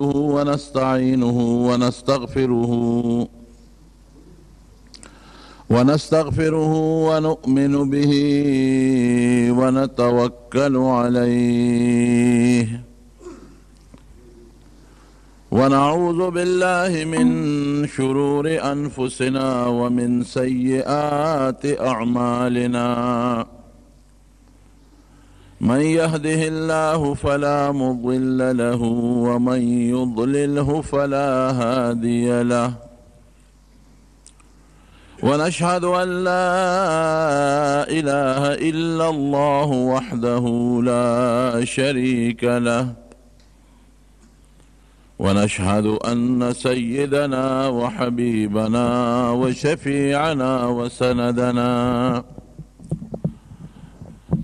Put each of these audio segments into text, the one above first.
ونستعينه ونستغفره ونستغفره ونؤمن به ونتوكل عليه ونعوذ بالله من شرور أنفسنا ومن سيئات أعمالنا من يهده الله فلا مضل له ومن يضلله فلا هادي له ونشهد ان لا اله الا الله وحده لا شريك له ونشهد ان سيدنا وحبيبنا وشفيعنا وسندنا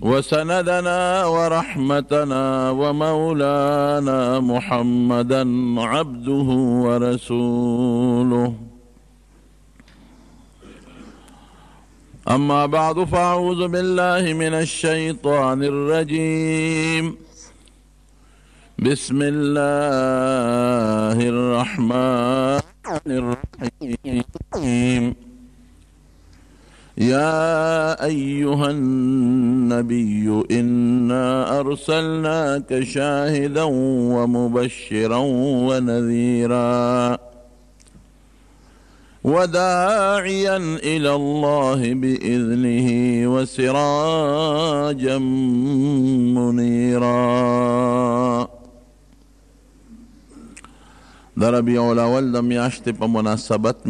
وسندنا ورحمتنا ومولانا محمدا عبده ورسوله أما بعد فأعوذ بالله من الشيطان الرجيم بسم الله الرحمن الرحيم يا ايها النبي انا ارسلناك شاهدا ومبشرا ونذيرا وداعيا الى الله باذنه وسراجا منيرا ذا ربيع الاول لم يشتب په مناسبت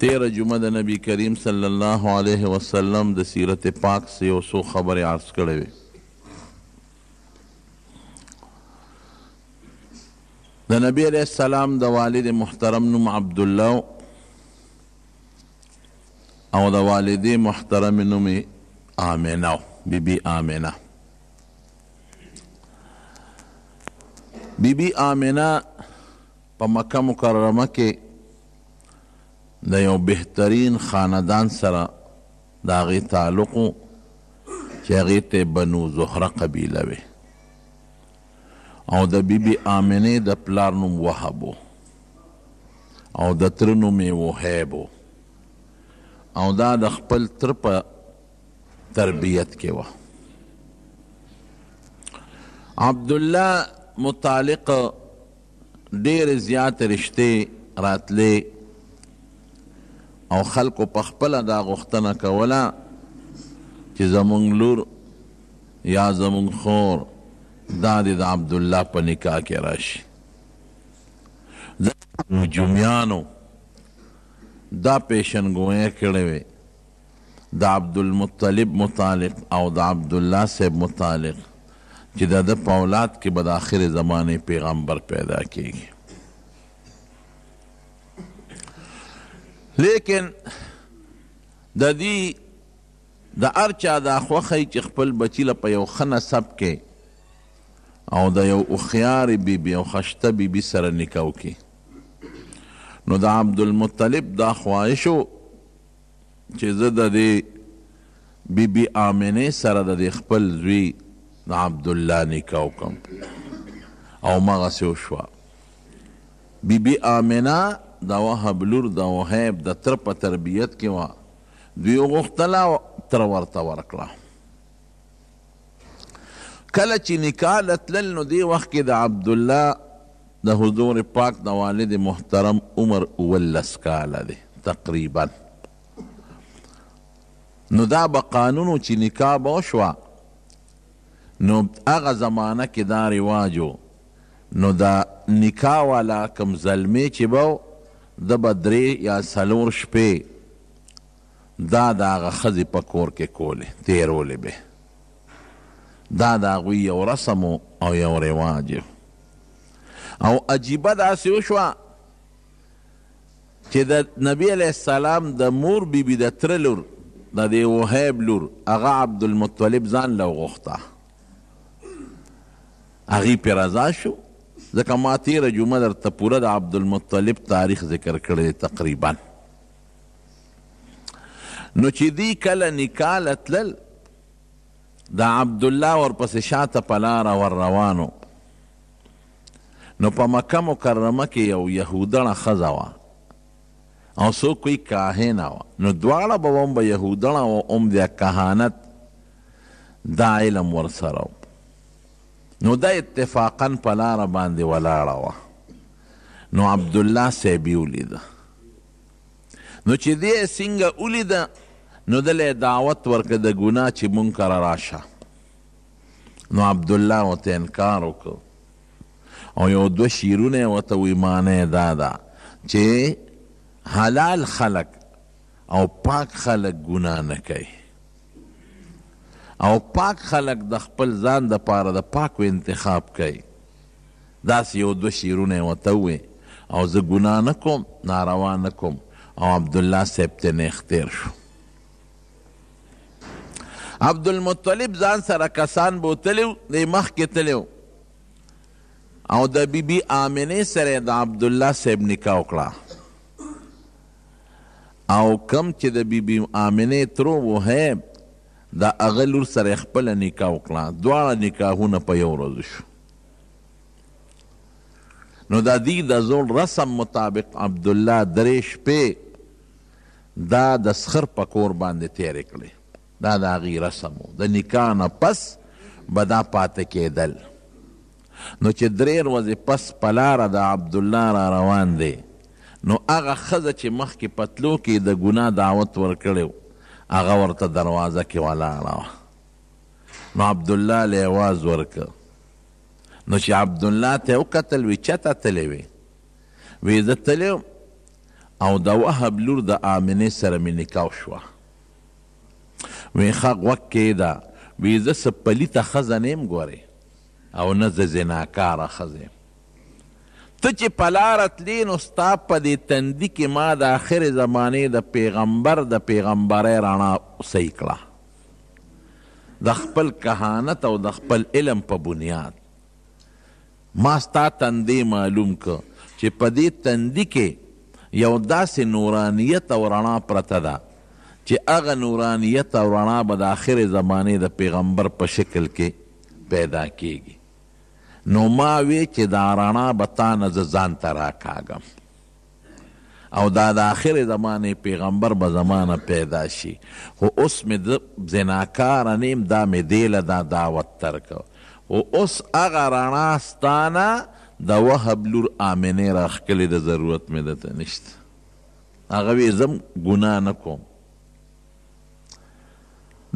تیره جمعه د نبی کریم صلی الله علیه وسلم د سیرت پاک سے یو څو خبرې عرض کړې وې د نبی علیه السلام د والد محترم نوم عبدالله او د والدې محترم نوم آمینه بی بی آمینه بی بی آمینه په مکه مکرمه کې د یو بهترین خاندان سره د هغې تعلق و چې هغې ته بنو زهره قبیله وې او د بیبي آمنې د پلار نوم وهب او د تره نوم یې وهیب او دا د خپل تر په تربیت کې وه عبدالله متعلق ډېرې زیات رشتې راتلې او خلکو په خپل دا غوښتنه کوله چې زمونږ لور یا زمونږ خور دا د عبد الله په نکاح کې راشي جمعیانو دا پیشن گویا کړی وي د عبد المطلب متعلق او د عبد الله صاحب متعلق چې د د په اولاد کې به د آخر زمانه پیغمبر پیدا کیږي لیکن د دې د ارچا دا خوخی چې خپل بچی له په یو ښه نسب کې او د یو هوښیارې بیبي او خشته بیبي سره نکاو کې نو د عبدالمطلب دا خواهش چې زه د دې بیبي آمنې سره د دې خپل زوی د عبدالله نکاو کوم او مغسې وشوه بیبي آمنه دا وهبلور دا وهیب د تر په تربیت کې وه دوی غوښتله تر ورته ورکړه کله چې نکاح له تلل نو دې وخت کې د عبدالله د حضور پاک د والد محترم عمر اوولس کاله دی تقریبا نو دا به قانونو چې نکاح به وشوه نو هغه زمانه کې دا رواج نو دا نکاح والا کم زلمی چې به د بدرې یا سلور شپې دا د هغه ښځې په کور کې کولې تیرولې به دا د هغوی یو رسم او یو رواج او عجیبه داسې وشوه چې د نبی علیه السلام د مور بیبي د تره لور د دې وهیب لور هغه عبدالمطلب ځان له وغوښته هغې پې رضا شو ځکه ما تیره جمعه درته پوره د عبدالمطلب تاریخ ذکر کړی تقریبا نو چې دی کله نکاح له تلل د عبدالله ورپسې شاته په لاره ور روانو نو په مکه مکرمه کې یو یهودړه ښځه وه او څوک کوئی کاهنه وه نو دواړه به هم به یهودړه وه هم د کهانت دا علم ورسره و نو دا اتفاقا په لاره باندې ولاړه وه نو عبدالله صاحب یې ولیده نو چې دې یې څنګه ولیده نو دله دعوت ورکړه د ګناه چې منکر راشه نو عبدالله ورته انکار وکړ او یو دوه شیرونه یې ورته وی معنی دا ده چې حلال خلق او پاک خلق ګناه نه کوي او پاک خلق د خپل ځان د پاره د پاکو انتخاب کوي داسې یو دوه شعرونه یې ورته ووې او زه ګناه نه کوم ناروا نه کوم او عبدالله صاحب ترې اختیر شو عبدالمطلب ځان سره کسان بوتلی و دی مخکې تلی او د بیبي بی آمنې سره د عبدالله صاحب نکاح وکړه او کم چې د بیبي بی آمنې ترو وهیب دا هغه لور سره یې خپله نکاح وکړه دواړه نکاحونه په یو ورځ شو نو د دې د زوړ رسم مطابق عبدالله درې شپې دا د سخر په کور باندې تیرې کړې دا د هغې رسم و د نکاح نه پس به دا پاتې کېدل نو چې درې ورځې پس په لاره د عبدالله را روان دی نو هغه ښځه چې مخکې په تلو کې د ګناه دعوت ورکړی و هغه ورته دروازه کې ولاړه وه نو عبدالله له اواز ورکړ نو چې عبدالله ته یې وکتل وي چته تللی وي وی زه تللی او د وهب لور د آمنې سره مې نکاح شوه وی ښه غوږ کېده وی زه څه پلیته ښځه نه یم ګورې او نه زه زناکاره ښځه یم ته چې په لاره تلې نو ستا په دې تندي کې ما د آخرې زمانې د پیغمبر د پیغمبرۍ رڼا صحیح کړه د خپل کهانت او د خپل علم په بنیاد ما ستا تندې معلوم که چې په دې تندي کې یو داسې نورانیت او رڼا پرته ده چې هغه نورانیت او رڼا به د آخرې زمانې د پیغمبر په شکل کې پیدا کیږي نو ما وی چې دا رڼا به تا نه زه ځان ته راکاږم او دا د آخر زمانې پیغمبر به زمانه پیدا شي خو اوس مې د زناکاره نیم دا مې دیله دا دعوت ترکه خو اوس هغه رڼا ستانه د وهب لور آمینې راښکلې د ضرورت مې دته نشته هغه وی زم ګناه نه کوم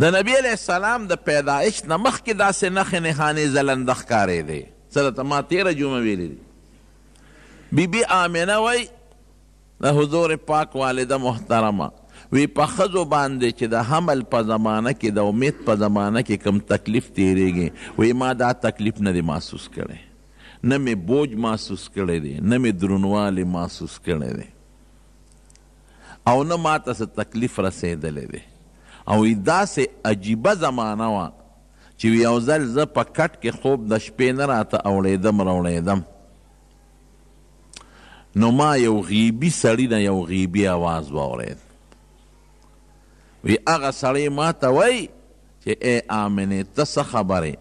د نبی علیه السلام د پیدایش نه مخکې داسې نښې نښانې ځلنده ښکارېدې سره ته ما تیره جمعه ویلې دي بیبي آمنه وای د حضور پاک والده محترمه وی په ښځو باندې چې د حمل په زمانه کې د امید په زمانه کې کم تکلیف تیریږي وی ما دا تکلیف نه دی محسوس کړی نه مې بوج محسوس کړی دی نه مې درونوالی محسوس کړی دی او نه ما ته څه تکلیف رسېدلی دی او داسې عجیبه زمانه وه چې یو ځل زه په کټ کې خوب د شپې نه راته اوړېدم راوړېدم نو ما یو غیبي سړي نه یو غیبي اواز واورېد وی هغه سړی ما ته وایي چې ای آمنې ته څه خبرې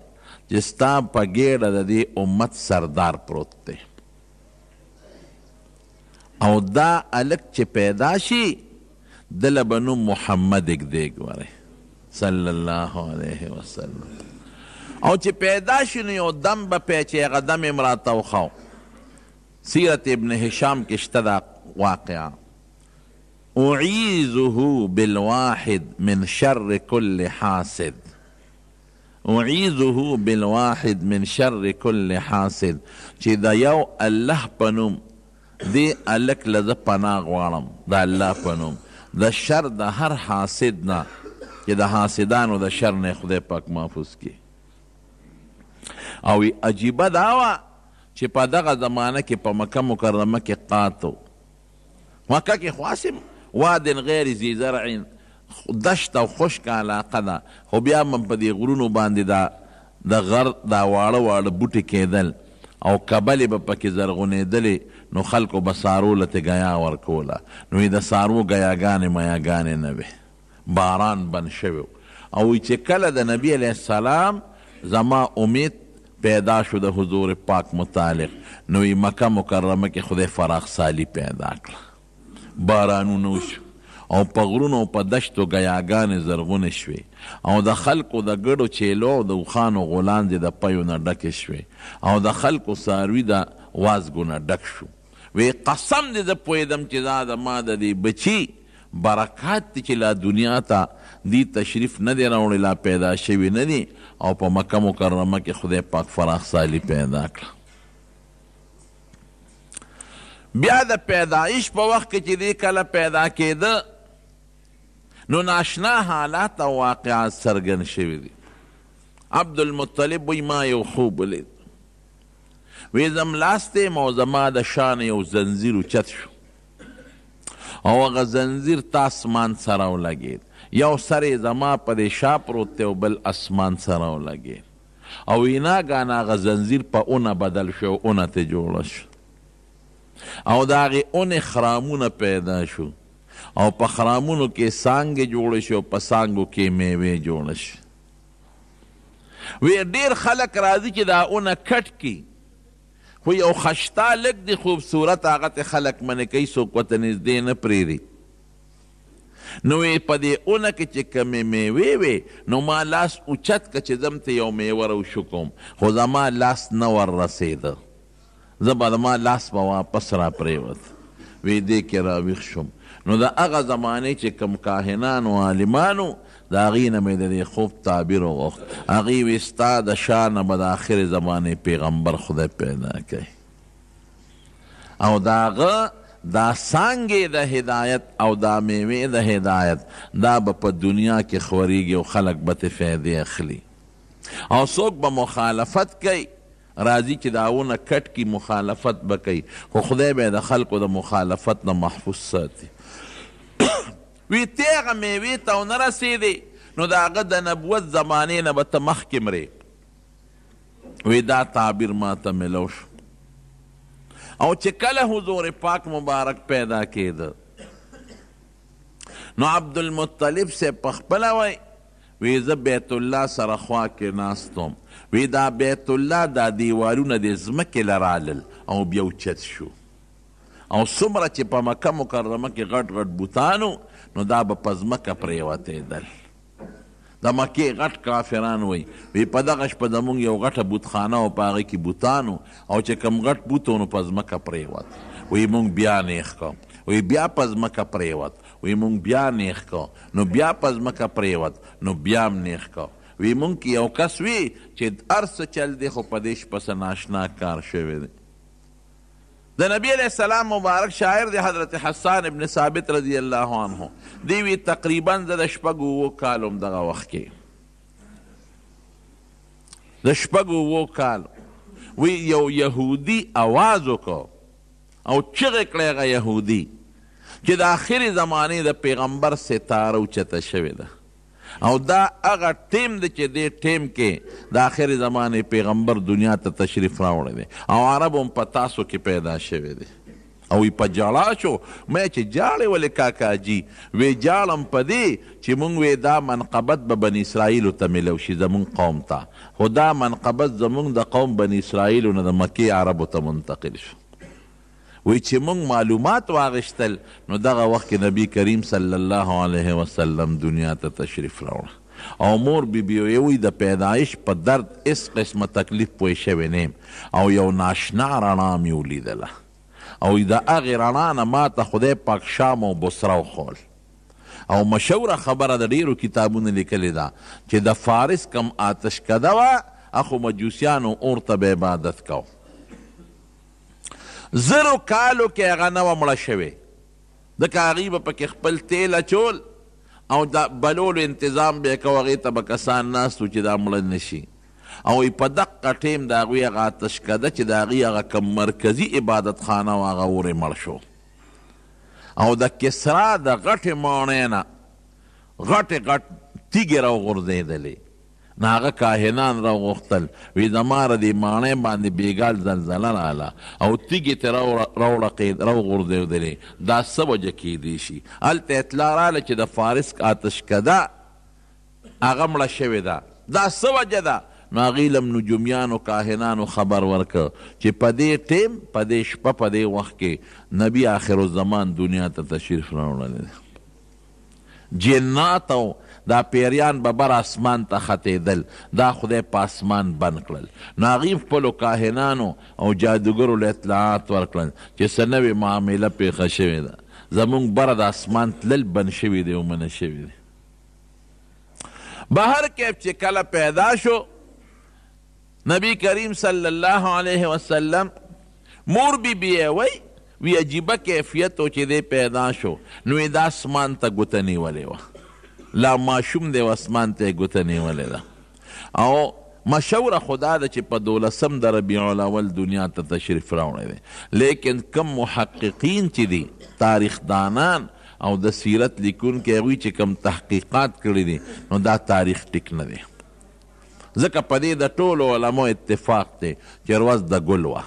چې ستا په ګېډه د دې امت سردار پروت دی او دا هلک چې پیدا شي دله به نوم محمد ږدې ګورئ صلی الله علیه وسلم او چې پیدا شي نو یو دم به پی چې هغه دم یې مراته وخو سیرت ابن هشام کې شته دا واقعه اعیذه بالواحد من شر كل حاسد اعیذه بالواحد من شر كل حاسد چې دا یو الله په نوم دې هلک له زه پناه غواړم د الله په نوم د شر د هر حاسد نه چې د حاسدانو د شر نه خدای پاک محفوظ کړي او عجیبه دا وه چې په دغه زمانه کې په مکه مکرمه کې قاتو مکه کې خواسم وادن غیر زی زرعین دشت او خشک علاقه ده خو بیا هم په دې غرونو باندې دا د غر دا واړه واړه بوټي کېدل او کبلې به پکې زرغونېدلې نو خلکو به سارو لته ګیا ورکوله نو د سارو ګیاګانې میاګانې نه وې باران بند شوی او چې کله د نبی علیه السلام زما امید پیدا شو د حضور پاک متعلق نوې مکه مکرمه کې خدای فراخ سالی پیدا کړه بارانونه وشو او په غرونو په دشتو ګیاګانې زرغونې شوې او د خلکو د ګډو چیلو او د اوښانو غولانځې د پیو نه ډکې شوې او د خلکو څاروي د وازګو نه ډک شو وی قسم دې زه پوهېدم چې دا د ما د دې بچي برکات چې لا دنیا ته دی تشریف نه دی راوړی لا پیدا شوی نه دی او په مکه مکرمه کې خدای پاک فراخ سالی پیدا کړه بیا د پیدایش په وخت کې چې دې کله پیدا کېده نو ناشنا حالات او واقعات څرګند شوي دي عبدالمطلب وایي ما یو خوب ولید وی زم لاستې ما زما د شان یو زنځیر اوچت شو او هغه زنځیر تا اسمان سره ولګېد یو سر زما په دې شا پروت دی او بل اسمان سره ولګېد او ویناګانه هغه زنځیر په اونه بدل شو اونه ته جوړه شو او د هغې اونې خرامونه پیدا شو او په خرامونو کې سانګې جوړې شي او په سانګو کې میوې جوړه شي وی ډیر خلک راځي چې دا اونه کټ کی خو یو خشتا لږ دی خوبصورت هغه ته خلک منې کوي څوک ورته نږدې نه پرېږدي نو په دې اونه کې چې کمې میوې وې نو ما لاس اوچت که چې ځم ته یو میوه روشو کوم خو زما لاس نه ور رسېده زه به زما لاس به واپس را پرېوت وې دې کې راویښ شوم نو د هغه زمانې چې کم کاهنانو عالمانو د هغې نه مې د دې خوب تعبیر وغوښت هغې وې ستا د شا نه به د آخرې زمانې پیغمبر خدای پیدا کوي او د هغه دا سانګې د هدایت او دا میوې د هدایت دا به په دنیا کې خوريږي او خلک به ترې فایدې اخلي او څوک به مخالفت کوي راځي چې دا ونه کټ کی مخالفت به کوي خو خدای به د خلکو د مخالفت نه محفوظ ساتي وی ته هغه میوې ته ونه رسېدې نو د هغه د نبوت زمانې نه به ته مخکې مرې وی دا تعبیر ماته میلو شو او چې کله حضور پاک مبارک پیدا کېده نو عبدالمطلب سے پخپله وای وی زه بیت الله سره خوا کې ناستم وی دا بیت الله دا دیوالونه د ځمکې لرالل او بیا اوچت شو او څومره چې په مکه مکرمه کې غټ غټ بوتانو نو دا به په ځمکه پرېوتېدل د مکې غټ کافران وای وی په دغه شپه زموږ یو غټه بوتخانه او په هغې کې بوتانو او چې کم غټ بوت نو په ځمکه پرېوت وی موږ بیا نیخ کړو وی بیا په ځمکه پرېوت وی موږ بیا نیخ کړو نو بیا په ځمکه پرېوت نو بیا هم نیخ کړو وی موږ کې یو کس وی چې هر څه چل دی خو په دې شپه څه ناشنا کار شوی دی د نبی علیہ السلام مبارک شاعر دی حضرت حسان ابن ثابت رضی الله عنه دیوی تقریبا د شپږ اوو کالم دغه وخت کې د شپږ اوو کال وی یو یهودي اواز وکړو او چغې کړې هغه یهودي چې د آخرې زمانې د پیغمبر ستاره اوچته شوې ده او دا هغه ټیم دی چې دې ټیم کې د آخر زمانې پیغمبر دنیا ته تشریف راوړی دی او عرب هم په تاسو کې پیدا شوی دی او په جړا شو مې چې جاړې ولې کاکا جی وې جاړم په دې چې مونږ وې دا منقبت به بنی اسرائیلو ته میلو شي زمونږ قوم ته خو دا منقبت زمونږ د قوم بنی اسرائیلو نه د مکې عربو ته منتقل شو وی چې موږ معلومات واغشتل نو دغه وخت کې نبی کریم صلی الله علیه وسلم دنیا ته تشریف راوړ او مور بی بی وی د پیدایش په درد اس قسمه تکلیف پوه شوی نیم او یو ناشنا رڼا مې ولیدله او د هغې رڼا نه ما ته خدای پاک شام او بسره وخول او مشوره خبره د ډیرو کتابونو لیکلې ده چې د فارس کم آتشکده وه اخو مجوسیانو اور ته به عبادت کوو زرو کالو کې هغه نه وه مړه شوې ځکه هغې به پکې خپل تیل اچول او د بلولو انتظام به یې کو هغې ته به کسان ناست چې دا مړه نه شي او په دقه ټیم د هغوی هغه آتشکده چې د هغې هغه کم مرکزي عبادت خانه وه هغه اور مړ شو او د کسرا د غټې ماڼۍ نه غټې غټ تیږې راوغورځېدلې ناغه کاهنان را غوښتل وی زما را دې ماڼۍ باندې بیګال زلزله راله او تیږې ترې راوغورځېدلې دا څه وجه کیدی شي هلته اطلاع راله چې د فارس آتشکده هغه مړه شوې ده دا څه وجه ده نو هغې لم نجومیانو کاهنانو خبر ورکه چې په دې ټیم په دې شپه په دې وخت کې نبی آخر الزمان دنیا ته تشریف راوړلی دی جنات او دا پیریان به بر اسمان ته ختېدل دا خدای په اسمان بند کړل نو هغې خپلو کاهنانو او جادوګرو له اطلاعات ورکړل چې څه نوې معامله پېښه شوې ده زمونږ بره د اسمان تلل بند شوي دی او منع شوي دی بهر کیف چې کله پیدا شو نبی کریم صلی الله علیه وسلم مور بی بی وی وی عجیبه کیفیت و چې دی پیدا شو نو د اسمان ته ګوته نیولې وه لا ماشوم دی اسمان ته یې ګوته نیولې ده او مشوره خدا ده چې په دولسم د ربیع الاول دنیا ته تشریف راوړی دی لیکن کم محققین چې دي تاریخ دانان او د سیرت لیکون کې هغوی چې کم تحقیقات کړي دي نو دا تاریخ ټیک نه دی ځکه په دې د ټولو علمو اتفاق دی چې ورځ د ګل وه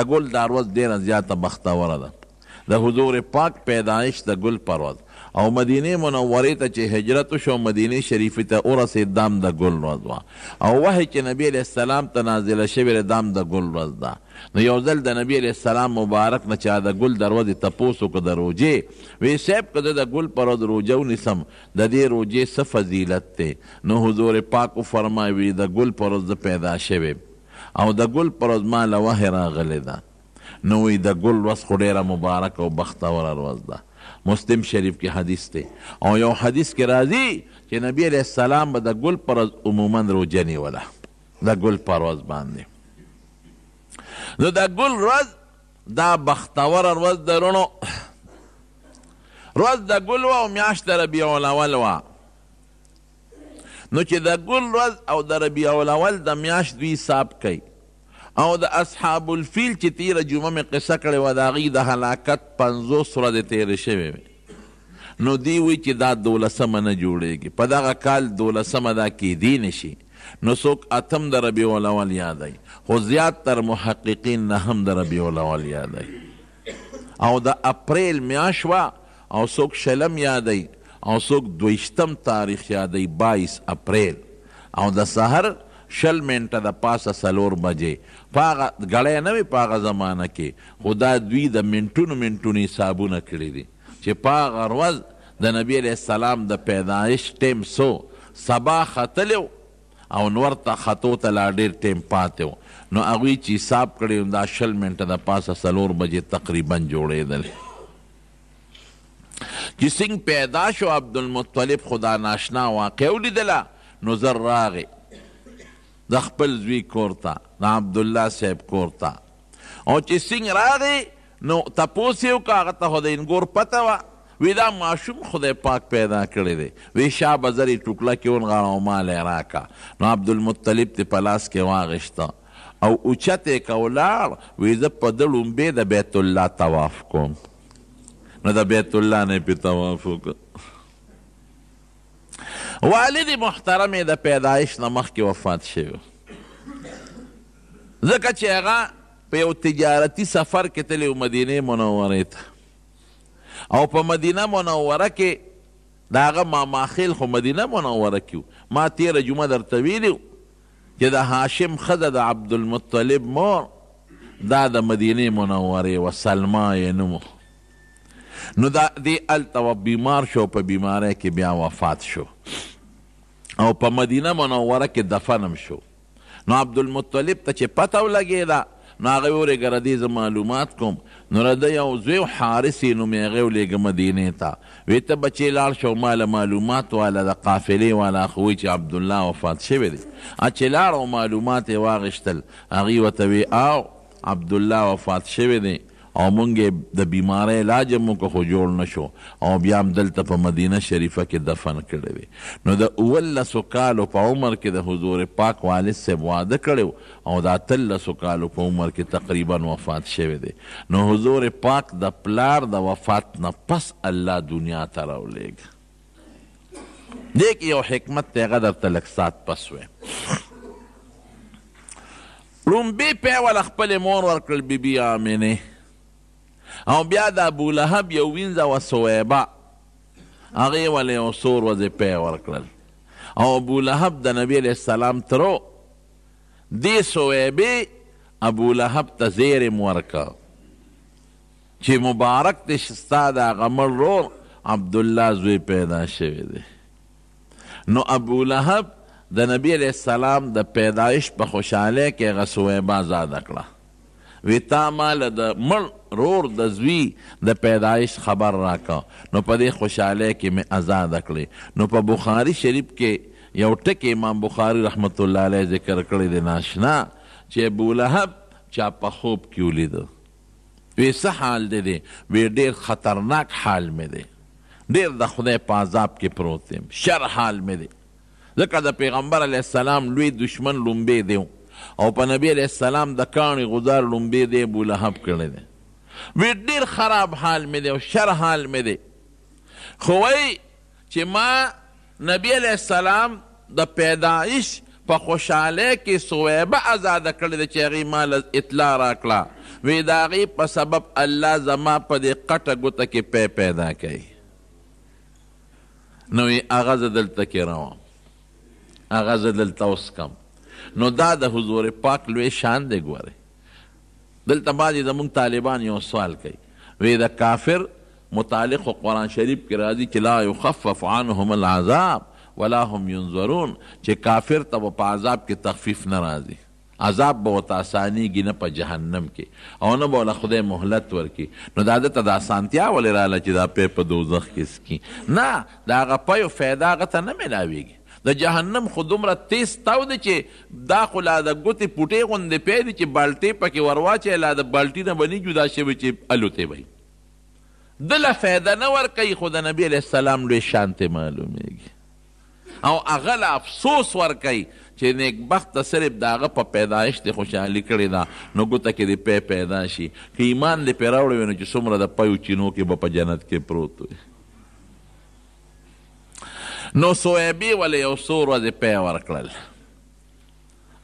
د ګل دا ورځ ډېره زیاته بختوره ده د حضور پاک پیدایش د ګل پرواز او مدینه منوره ته چې هجرت شو مدینه شریف ته ورسېد دام د ګل ورځ وه او وحی چې نبی علیه السلام ته نازله شوې دام د ګل ورځ ده نو یو ځل د نبی علیه السلام مبارک نه چا د ګل د ورځې تپوس وکړه د روجې وی صاحب که زه د ګل پر ورځ روجه ونیسم د دې روجې څه فضیلت دی نو حضور پاک وفرمایي وی د ګل پر ورځ پیدا شوې او د ګل پر ورځ ما له وحی راغلې ده نو وی د ګل ورځ خو ډېره مبارکه او بختوره ورځ ده مسلم شریف کې حدیث دی او یو حدیث کې راځي چې نبی علیه السلام به د ګل پر ورځ عموما روژه نیوله د ګل پر ورځ باندې نو د ګل ورځ دا بختوره ورځ د رڼو ورځ د ګل وه او میاشت د ربیع الاول وه نو چې د ګل ورځ او د ربیع الاول د میاشت دوی حساب کوي او د اصحاب الفیل چې تیره جمعه مې قصه کړې وه د هغې د هلاکت پنځوس ورځې تیرې شوې وې نو دی وی چې دا دولسمه نه جوړیږي په دغه کال دولسمه دا کیدی نشي نو څوک اتم د ربیع الاول یادی خو زیات تر محققین نه هم د ربیع الاول یادی او د اپریل میاشت وه او څوک شلم یادی او څوک دویشتم تاریخ یادی بایس اپریل او د سحر شل منټه د پاسه سلور بجې پاغه غړې نه وي پاغه زمانہ کې خدا دوی د منټونو منټونی حسابونه کړی دي چې پاغه ورځ د نبی علیہ السلام د پیدایش ټیم سو سبا ختلو او نور ته خطو ته لا ډیر ټیم پاتو نو هغوی چې حساب کړی دا شل منټه د پاسه سلور بجې تقریبا جوړېدل چې څنګه پیدا شو عبدالمطلب خدا ناشنا واقع ولیدله نو زر راغی د خپل زوی کور ته د عبدالله صاحب کور ته او چې سینګ راغی نو تپوس یې وکړه هغه ته خو د انګور پته وه وی دا ماشوم خدای پاک پیدا کړی دی وی شاه بزر یې ټوکله کې ونغاړه او مال یې راکړه نو عبدالمطلب تې په لاس کې واغېشته او اوچت یې که ولاړ وی زه په ده لومبې د بیت الله طواف کوم نو د بیت الله نه پې طواف وکړه والد محترم یې د پیدایش نه مخکې وفات شوی ځکه چې هغه په یو تجارتي سفر کې تللی و مدینې منورې ته او په مدینه منوره کې د هغه ماماخیل خو مدینه منوره کې ما تیره جمعه درته ویلي چې د هاشم ښځه د عبدالمطلب مور دا د مدینې منورې وه سلما یې نوم نو دا دی هلته بیمار شو په بیماری کې بیا وفات شو او په مدینه منوره کې دفنم شو نو عبدالمطلب ته چې پته ولګېده نو هغه یې ورېږه دې زه معلومات کوم نو را ده یو زوی حارث یې نومې هغې ولېږه مدینې ته وې ته بچې لاړ شو ماله معلومات والا د قافلې والا خو چې عبدالله وفات شوی دی چې لاړ او معلومات یې واغېستل هغې ورته وې او عبدالله وفات شوی دی او مونږ د بیماری علاج مونږ خو جوړ نشو او بیا هم دلته په مدینه شریفه کې دفن کړی وي نو د اوولسو کالو په عمر کې د حضور پاک والد صاحب واده کړی او د اتلسو کالو په عمر کې تقریبا وفات شوی دی نو حضور پاک د پلار د وفات نه پس الله دنیا ته راولېږه دې کې یو حکمت دی هغه درته لږ سات پس وی رومبی پی ول خپل مور ورکړل بیبي بی آمینه او بیا د ابو لهب یو وینځه وه سویبه هغې وله یو څو ورځې پی ورکړل او ابو لهب د نبی علیه السلام ترو دې سویبې ابو لهب ته زیر م ورکړ چې مبارک دې ستا د هغه مړ رور عبدالله زوی پیدا شوی دی نو ابو لهب د نبی علیه السلام د پیدایش په خوشحالی کې هغه سویبه زاده کړه وی تا مال د مړ رور د زوی د پیدایش خبر راکا نو په دې خوشاله کې مې آزاد کړې نو په بخاری شریف کې یو ټکی امام بخاری رحمت الله علیه ذکر کړی دی ناشنا چې ابو لهب چا په خوب کې ولید وی څه حال دی دی وی ډیر خطرناک حال مې دی ډیر د خدای په عذاب کې پروت دی شر حال مې دی ځکه د پیغمبر علیه السلام لوی دشمن لومبی دی او په نبی علیه السلام د کاڼي غزار لومبې دی ابولهب کړی دی وی ډېر خراب حال مې دی او شر حال مې دی خو وایي چې ما نبی علیه السلام د پیدایش په خوشحالی کې سویبه ازاده کړې ده چې هغې ما له اطلاع راکړه وی د هغې په سبب الله زما په دې قټه ګوته کې پی پیدا کوي نو یې هغه زه دلته کې روم هغه زه دلته اوس کم نو دا د حضور پاک لوی شان دی ګوره دلته بعضې زمونږ طالبان یو سوال کوي وی د کافر متعلق و قرآن شریف کې راځي چې لا یخفف عنهم العذاب ولا هم ينظرون چې کافر ته به په عذاب کې تخفیف نه راځي عذاب به ورته اسانیږي نه په جهنم کې او نه به ورله خدای مهلت ورکړي نو دا دته د اسانتیا ولې راله چې دا پی په دوزخ کې سکي نه د هغه پیو فایده هغه ته نه میلاویږي د جهنم خو دومره تیز تاو دی چې دا خو لا د ګوتې پوټې غوندې پی دی چې بالټې پکې ورواچی لا د بالټي نه به نه جدا شوی چې الوتی به دله فایده نه ورکوي خو د نبي علیه السلام لوی شان ته معلومیږي او هغه له افسوس ورکوي چې نیکبخته صرف د هغه په پیدایش دې خوشحالي کړې ده نو ګوته کې دې پی پیدا شي که ایمان دې پې راوړی وي نو چې څومره د پیو چینو کې به په جنت کې پروت وي نو صویبې ولې یو څو ورځې پی ورکړل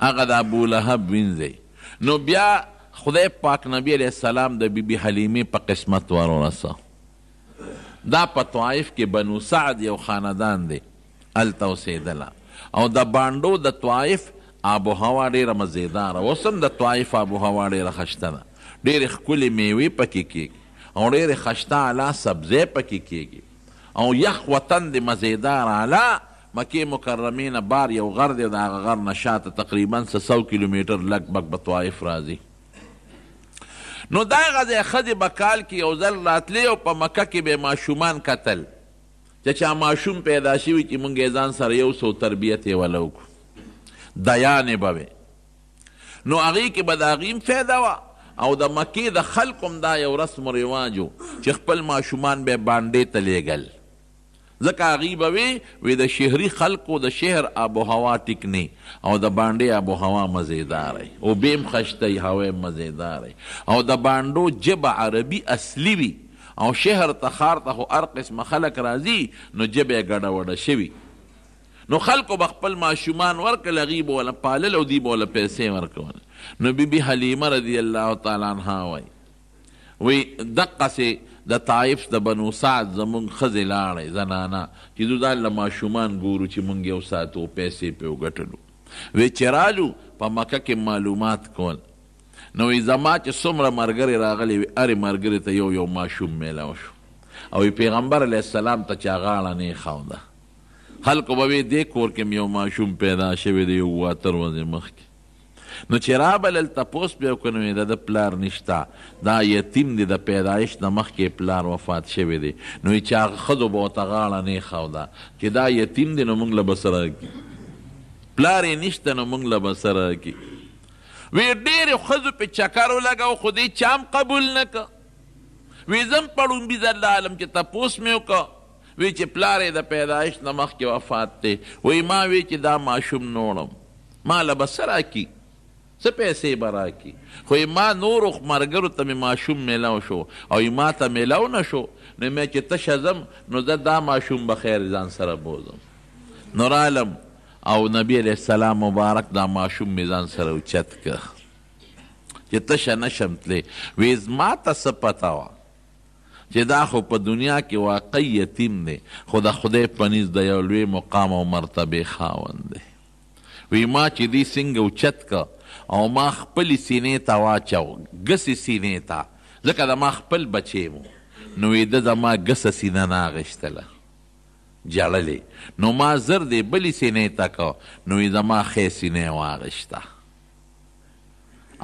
هغه د ابولهب وینځئ نو بیا خدای پاک نبی علیه السلام د بیبي حلیمې په قسمت ورورسه دا په طائف کې بنو سعد یو خاندان دی هلته اوسېدله او د بانډو د طائف آب و هوا ډېره مزیداره اوس هم د طائف آب و هوا ډېره خشته ده ډېرې ښکلې میوې پکې کېږي او ډېرې خشته اعلی سبزۍ پکې کېږي او یخ وطن د مزیدار اعلی مکې مکرمې نه بار یو غر دی د هغه غر نه شاته تقریبا څه سو کیلومیټر لګبګ به طوایف راځي نو دا هغه ځای ښځې به کال کې یو ځل راتلې او په مکه کې به ماشومان کتل چې چا ماشوم پیدا شوي چې موږ یې ځان سره یو سو تربیت یې وله وکړو دیانې به نو هغې کې به د هغې فایده وه او د مکې د خلقم دا یو رسم و رواج چې خپل ماشومان به بانډې ته لیږل ځکه هغوی به وي وې د شهري خلکو د شهر آب و هوا ټیک نه او د بانډې آب و هوا مزیدار ای او بیم خشته هوې مزیدار ای او د بانډو جب عربي اصلي وي او شهر ته خار ته خو هر قسمه خلک راځي نو جب یې ګډه وډه شوي نو خلکو به خپل ماشومان ورکړل هغوی به ورله پالل او دوی به ورله پیسې ورکول نو بی بی حلیمه رضی الله تعالی عنها وایي وی دقه سې د طائف د بنو سعد زمونږ ښځې لاړې زنانا چې دوی دال ماشومان ګورو چې مونږ یو ساتو پیسې پې وګټلو وی چې رالو په مکه کې معلومات کول نو زما چې څومره مرګرې راغلي وي هرې مرګرې ته یو یو ماشوم میلاو شو او پیغمبر علیه السلام ته چا غاړه نه یې خاونده خلکو به وی دې کور کې یو ماشوم پیدا شوی دی یو واتر ورځې مخکې نو چې رابل هلته پوس بیا وکړو نو د ده پلار نشته دا یتیم دی د پیدایش نه مخکې پلار وفات شوی دی نو یې چې هغه ښځو به ورته غاړه نه ایښوده چې دا یتیم دی نو موږ له به سره پلار یې نشته نو موږ له به سره کي وی ډېرې ښځو پې چکر ولګو خو دې چا هم قبول نه که وی زم پړون بي زل عالم چې تپوس مې وکړه وی چې پلار د پیدایش نه مخکې وفات دی وی ما وی چې دا ماشوم نوړم ما له به څه راکي څه پیسې به راکړي خو ما نورو ملګرو ته مې ماشوم میلاو شو او ما ته میلاو نه شو نو مې چې تشه ځم نو زه دا ماشوم به خیر ځان سره بوزم نو رالم او نبی علیه السلام مبارک دا ماشوم مې ځان سره اوچت کړ چې تشه نشم تللی ویې زما ته څه پته وه چې دا خو په دنیا کې واقعي یتیم دی خو د خدای په نیز د یو لوی مقام او مرتبې خاوند دی وی ما چې دی څنګه اوچت کړ او ما خپل سینې ته واچو ګسې سینې ته ځکه د ما خپل بچی مو نو ده زما ګسه سینه نه اخیستله جړلې نو ما زر دې بلې سینې ته کو نو زما ښې سینې واغشته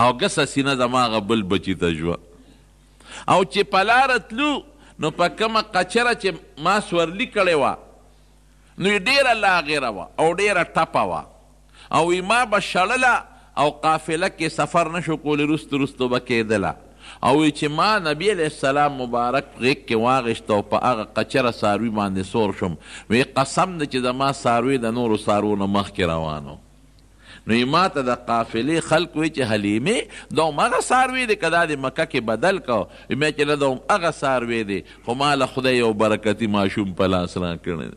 او ګسه سینه زما هغه بل بچي ته شوه او چې په لاره تلو نو په کومه قچره چې ما سورلي کړې وه نو یې ډېره لاغېره وه او ډېره ټپه وه او ما به شړله او قافله کې سفر نشو کولی رستو رستو به کېدله او وی چې ما نبی علیه السلام مبارک غیږ کې واغېشت او په هغه قچره څاروي باندې سور شم وی قسم دی چې زما څاروی د نورو څارو نه مخکې روانو نو ما ته د قافلې خلک وی چې حلیمې دا هغه څاروی دی که دا د مکه کې بدل کو مې چې نه دا هغه څاروی دی خو ما له خدای یو برکتي ماشوم په لاس راکړی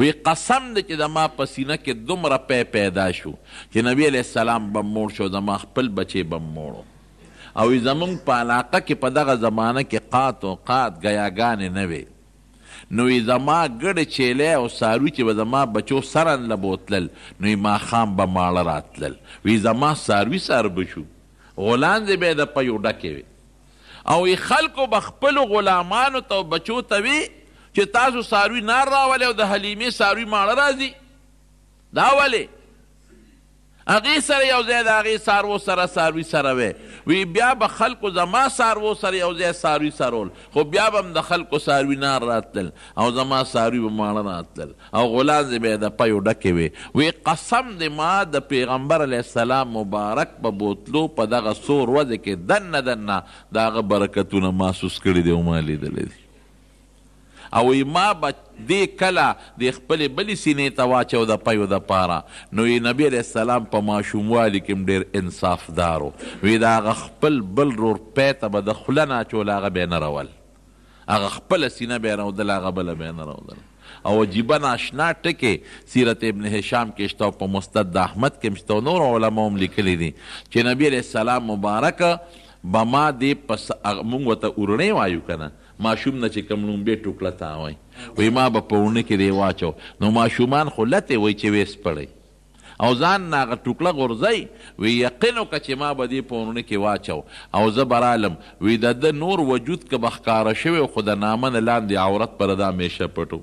وی قسم دی چې زما په سینه کې دومره پی پیدا شو چې نبی علیه السلام به موړ شو زما خپل بچې به موړو او زمونږ په علاقه کې په دغه زمانه کې قات و قات ګیاګانې نه وې نو زما ګډ چیلی او سارو چې به زما بچو سرن له بوتلل نو ماښام به ماړه راتلل وی زما ساروي سار به شو غولانځې به یې د پیو ډکې وې او خلکو به خپلو غلامانو ته بچو ته وی چې تاسو ساروی نار راولې او د حلیمې ساروی ماړه راځي دا ولې هغې سره یو ځای د هغې سارو سره ساروي سره وی وی بیا به خلکو زما سارو سره یو ځای ساروي سرول خو بیا به هم د خلکو ساروي نار راتلل او زما ساروي به ماړه راتلل او غلانځې به یې د پیو ډکې وې وی قسم د ما د پیغمبر علیه السلام مبارک په بوتلو په دغه څو ورځې کې دنه دنه د هغه برکتونه محسوس کړي دي او ما لیدلی دي او ما به دې کله د خپلې بلې سینې ته واچو د پیو دپاره نو یې نبی علیه السلام په ماشوموالي کې هم ډېر انصافدار و وی د هغه خپل بل رور پی ته به د خوله نه اچول هغه به یې نه رول هغه خپله سینه به یې راودله هغه بله به یې نه راودله او عجیبه ناشنا ټکې سیرت ابن هشام کې شته په مستد احمد کې هم شته نور علما هم لیکلي دي چې نبی علیه السلام مبارک بما دې پس موږ ورته اورنۍ وایو که نه ماشوم نه چې کوم لومبې ټوکله تاوئ وایي ما به په ونه کې دی واچو نو ماشومان خو لتې وایي چې ویس پړئ او ځان نه هغه ټوکله غورځئ وی یقین وکړه چې ما به دې په ونه کې واچو او زه به رالم وی د ده نور وجود که به ښکاره شوی خو د نامه نه لاندې عورت پر دا همیشه پټو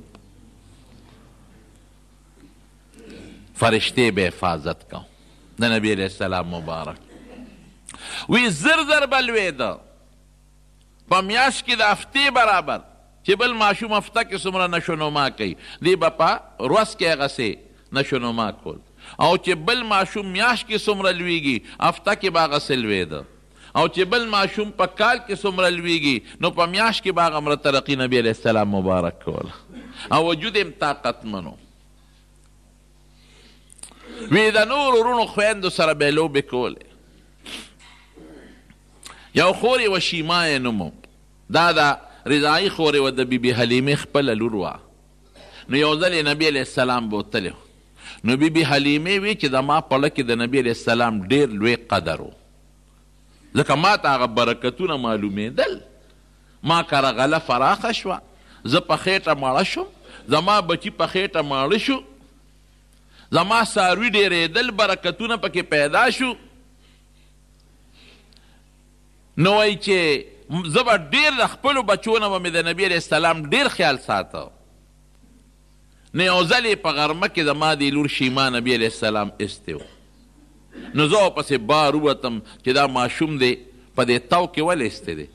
فرشته به حفاظت کو د نبی علیه السلام مبارک وی زر زر بلویده په میاش کې د هفتې برابر چې بل ماشوم هفته کې څومره نشونما کوي دی به په ورځ کې هغه سې نشونما کول او چې بل ماشوم میاش کې څومره لویږي هفته کې به هغه سې لویده او چې بل ماشوم په کال کې څومره لویږي نو په میاش کې باغ امر ترقی نبی علیه السلام مبارک کول او وجود هم طاقت منو وی د نور ورونو خویندو سره به یې لوبې کولې یو خور یې وه شیمای نوم دا د رضایي خور یې وه د بیبي حلیمې خپله لور وه نو یو ځل نبی علیه السلام بوتلی نو بیبي حلیمې وی چې د ما په لکه د نبی علیه السلام ډیر لوی قدر و ځکه ما ته هغه برکتونه معلومېدل ما کره غله فراخه شوه زه په خېټه ماړه شوم زما بچي په خېټه ماړه شو زما څاروي ډېرېدل برکتونه پکې پیدا شو نو وایي چې زه به ډېر د خپلو بچو نه به مې د نبي علیه السلام ډېر خیال ساته نو یو ځل په غرمه کې زما د لور شیما نبي علیه السلام ایستی نو زه ورپسې بار ووتم چې دا ماشوم دی په دې تو کې ولې ایستی دی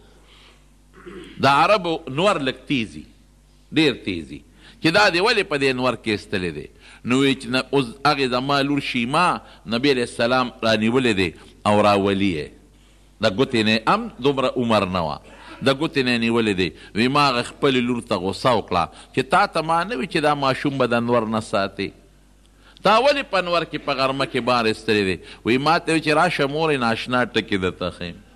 د عربو نور لږ تیزي ډېر تیزي چې دا دی ولې په دې انور کې ایستلی دی نو وایي چې اوس هغې زما لور شیما نبي علیه السلام را نیولی دی او راولي یې د ګوتې نه هم دومره عمر نه وه د ګوتې نه نیولې دی وی ما هغه خپلې لور ته غوسه وکړه چې تا ته ما نه وي چې دا ماشوم به د انور نه ساتي تا ولې په انور کې په غرمه کې بار ایستلی دی وی ما ته وی چې راشه مورې ناشنا ټکې درته ښیم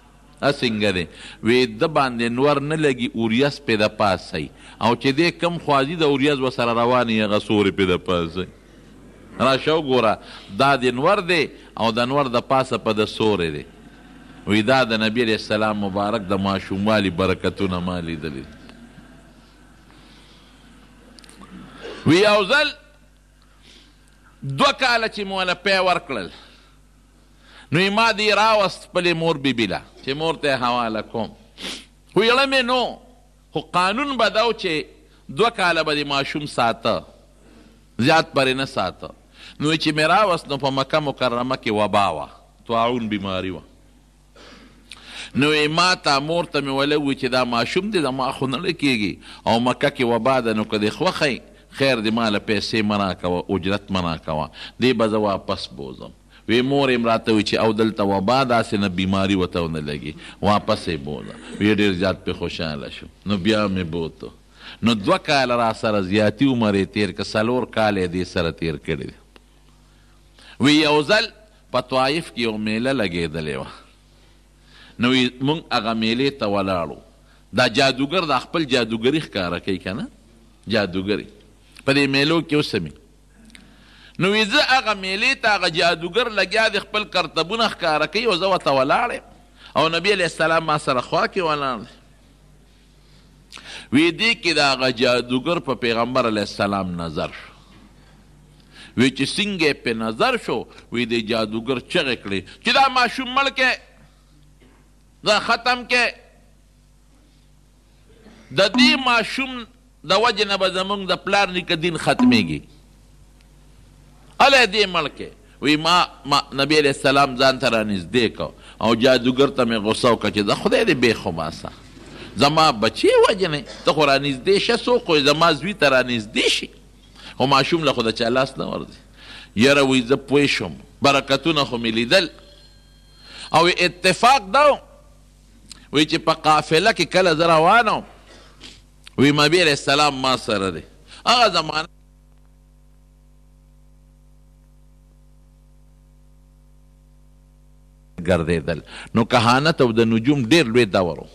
اسنګ دی وی د باندې نور نه لګي اوریاس په د پاسي او چې دې کم خوازي د اوریاس وسره روانې غسورې په د پاسي راشه وګوره دا د نور دی او د نور د پاسه په د سورې دی وی دا د نبی علیہ السلام مبارک د ماشوموالي برکتونه ما لیدلی وی یو ځل دوه کاله چې موله پی ورکړل نو ما دی راوست خپلې مور بیبي له چې مور ته حواله کوم خو یړه مې نو خو قانون به دا چې دوه کاله به د ماشوم ساته زیات پرې نه ساته نو چې مې راوست نو په مکه مکرمه کې وبا وه طاعون بیماري وه نو ما تا مور ته مې ولوي چې دا ماشوم دی زما خو نه لکېږي او مکه کې وبا ده نو که دې خوښی خیر دې ماله پیسې مه راکوه اجرت مه راکوه دې به زه واپس بوزم وی مور یې راته وی چې او دلته وبا داسې نه بیماری ورته ونه لګي واپس یې بوله وی ډېر زیات پې خوشحاله شو نو بیا مې بوتو نو دوه کاله را سره زیاتي عمر یې تېر که څلور کال یې دې سره تېر کړی وی یو ځل په طایف کې یو میله لګېدلې وه نو مونږ هغه میلې ته ولاړو دا جادوګر دا خپل جادوګري ښکاره کوي که نه جادوګري په دې میلو کې اوسمې نو زه هغه میلې ته هغه جادوګر لګیا دی خپل کرتبونه ښکاره کوي او زه ورته ولاړ او نبی علیه السلام ما سره خوا کې ولاړ دی وی دې کې د هغه جادوګر په پیغمبر علیه السلام نظر شو وی چې څنګه په نظر شو وی د جادوګر چغې کړې چې دا ماشوم ملکه دا ختم کې د دې ماشوم د وجه نه به زمونږ د پلار نیکه دین ختمیږي الی دې ملکه وی ما, ما نبی علیه السلام ځان ته رانږدې کو او جادوګر ته مې غصه وکړه چې د خدای دې بېخو باسه زما بچې وجنې ته خو رانږدې شه څوک خو زما زوی ته رانږدې شي خو ماشوم له خو د چا لاس نه ورځي یاره وی زه پوه شوم برکتونه خو مې لیدل او اتفاق دا وی چې په قافله کې کله زه روان وم وی نبي علیه السلام ما سره دی هغه زمانه ګرځېدل نو کهانت او د نجوم ډېر لوی دور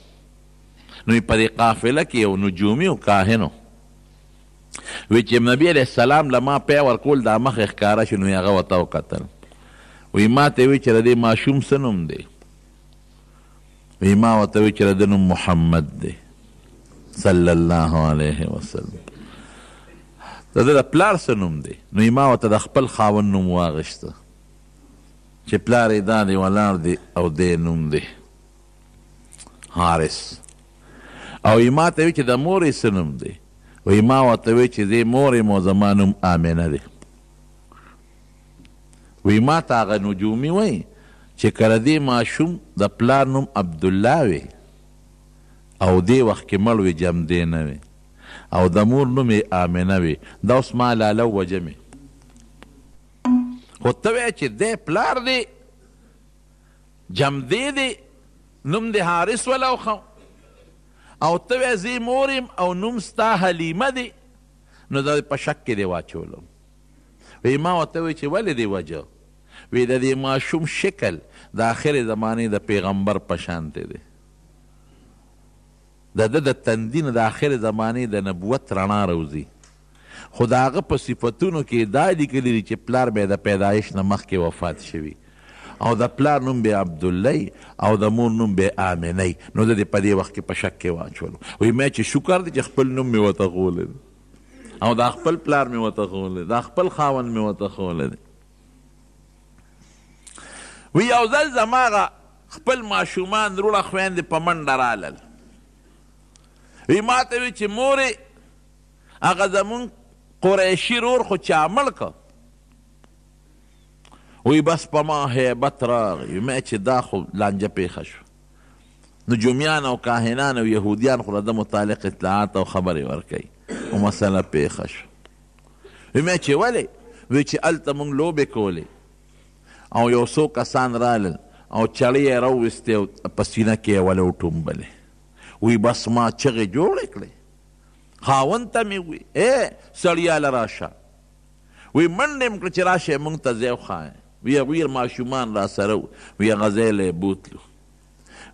نو په دې قافله کې یو نجومي او کاهن وی چې نبي علیه السلام له ما پی ورکول دا مخ ښکاره شو نو هغه ورته وکتل وی ما ته وی چې د دې ماشوم څه نوم دی وی ما ورته وی چې د نوم محمد دی صلی الله علیه وسلم د ده د پلار څه نوم دی نو ما ورته د خپل خاوند نوم واغېسته چې پلار یې دا دی ولاړ دی او دی نوم دی حارس او یې ما ته وی چې د مور یې څه نوم دی وی ما ورته وی چې دې مور یې مو زما نوم آمنه دی وی ما ته هغه نجومي وی چې کله دې ماشوم د پلار نوم عبدالله وي او دې وخت کې مړ وي جمدې نه وي او د مور نوم یې آمنه وي دا اوس ما لاله وجمې خو ته وایې چې دی پلار دی جمدې دی نوم دې حارث ولوخم او ته وایې زه مور او نوم ستا حلیمه دی نو دا په شک کې دی واچولم وی ما ورته وایي چې ولې دې وجه وی د دې ماشوم شکل د آخر زمانې د پیغمبر په شانتې دی د ده د تندي نه د آخر زمانې د نبوت رڼا روزي خو د هغه په صفتونو کې دا لیکلي دي چې پلار به د پیدایش نه مخکې وفات شوي او د پلار نوم به عبدالله او د مور نوم به آمنۍ نو د دې په دې وخت کې په شک کې واچولو وایي ما چې شکر دی چې خپل نوم مې ورته او دا خپل پلار مې ورته دا خپل خاوند مې ورته وی یو ځل زما خپل ماشومان روړه خویندې په منډه رالل وی ما ته وی چې مورې هغه زمونږ قریشي رور خو چا عمل که وی بس په ما هیبت راغی ما چې دا خو لانجه پیښه شوه نجومیان او کاهنان او یهودیان خو د متعلق اطلاعات او خبرې ورکوي او مسله پیښه شوه وی ما چې ولې وی چې هلته موږ لوبې کولې او یو څو کسان رالل او چړې یې راوویستې او په سینه کې یې ولې وټومبلې وی بس ما چغې جوړې کړې خاوند ته مې وی اے سړیاله راشه وی منډې م کړه چې راشه موږ ته ځای وښایه وی هغوی ماشومان را سره وو وی هغه ځای له بوتلو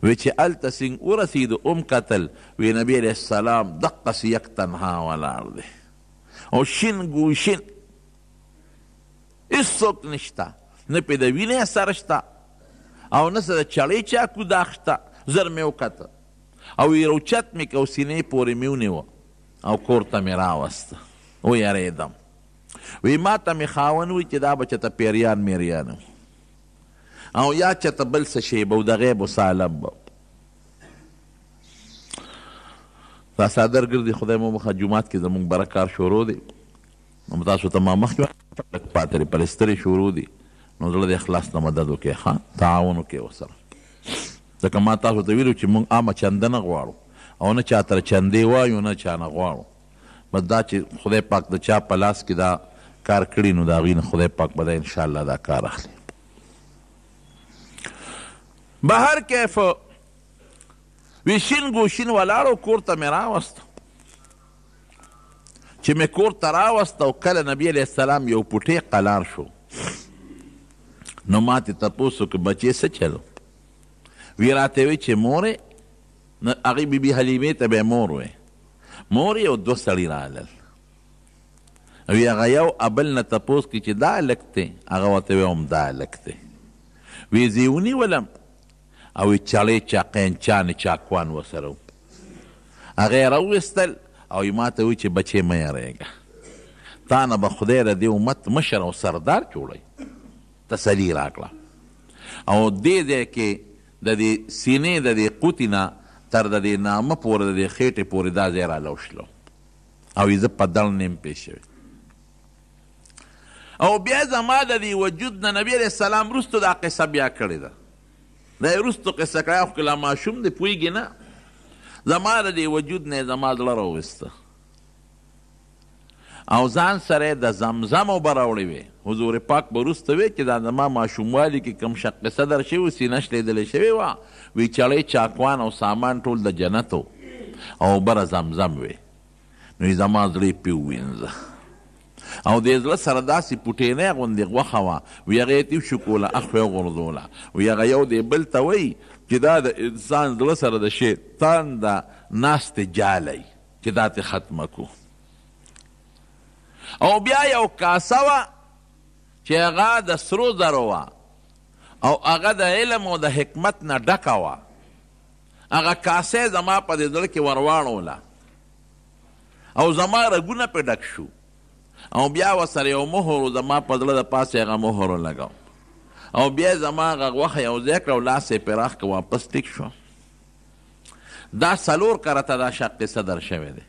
وی چې هلته سینګ ورسېدو ام کتل وی نبی علیه السلام دقسې یک تنها ولاړ دی او شین ګوشین هېڅوک نشته نه پې د وینې اثر شته او نه څه د چړې چاکو داغ شته زر مې وکته او یې روچت مې که او سینې پورې مې ونیوه او کور ته مې راوسته ویارېدم وی ما ته مې خاون وی چې دا به چېته پیریان میریان او یا چېته بل څه شی به او د غیب و سالم به دا صادر ګرځي خدای مو مخه جمعات کې زموږ بره کار شروع دی نو تاسو ته ما مخکې پاترې پلسترې شروع دی نو زړه د اخلاص نه مدد وکړي ښه تعاون وکړي ورسره ځکه ما تاسو ته ویلو چې موږ عامه چنده نه غواړو او نه چا تر چندې وایو نه چا نه غواړو بس دا چې خدای پاک د چا په لاس کې دا کار کړي نو د هغوی نه خدای پاک به دا انشاءالله دا کار اخلي بهر کیف وی شین ګوشین ولاړو کور ته مې راوست چې مې کور ته راوست او کله نبی علیه السلام یو پوټی قلار شو نو ما ته تپوسو که بچې څه چلو وی راته وی چې مورې نو هغې بیبي حلیمې ته به مور وی مور یې او دوه سړي راغلل وی هغه یو ابل نه تپوس کې چې دا هلک دی هغه ورته وی هم دا هلک دی وی زه یې ونیولم او وی چړې چاقینچانې چاکوان ورسره و هغه یې راوویستل او یې ما ته وی چې بچې مه یارېږه تا نه به خدای د دې امت مشر او سردار جوړی تسلی راکړه او دې ځای کې د دې سینې د دې قوتې نه تر د دې نامه پورې د دې خېټې پورې دا ځای رالو شلو او زه په دل نیم پېښ شوی او بیا زما د دې وجود نه نبی علیه السلام وروسته دا قصه بیا کړې ده دا یې وروسته قصه کړې خو که لا ماشوم دی پوهېږي نه زما د دې وجود نه یې زما زړه راوویسته او ځان سره د زمزم وبراوړې وې حضور پاک به وروسته وې چې دا زما ماشوموالي کې کوم شق صدر شوي و سینه شلیدلې شوې وه وی چړې چاکوان او سامان ټول د جنت او بره زمزم وې نو زما زړې پې ووینځه او د زړه سره داسې پوټینۍ غوندې غوښه وه وی هغه یې تیو شو کوله اخ یې غورځوله وی هغه یو دی بل ته وایي چې دا د انسان زړه سره د شیطان د ناستې جالی چې دا تې ختمه کړو او بیا یو کاسه وه چې هغه د سرو زرو وه او هغه د علم او د حکمت نه ډکه وه هغه کاسه زما په دې زړه کې ورواړوله او زما رګونه پې ډک شو او بیا ورسره یو مهر زما په زړه د پاسه هغه مهر لګو او بیا زما هغه غوښه یو ځای کړه او لاس یې پراخ که واپس ټیک شو دا څلور کرته دا شق صدر شوی دی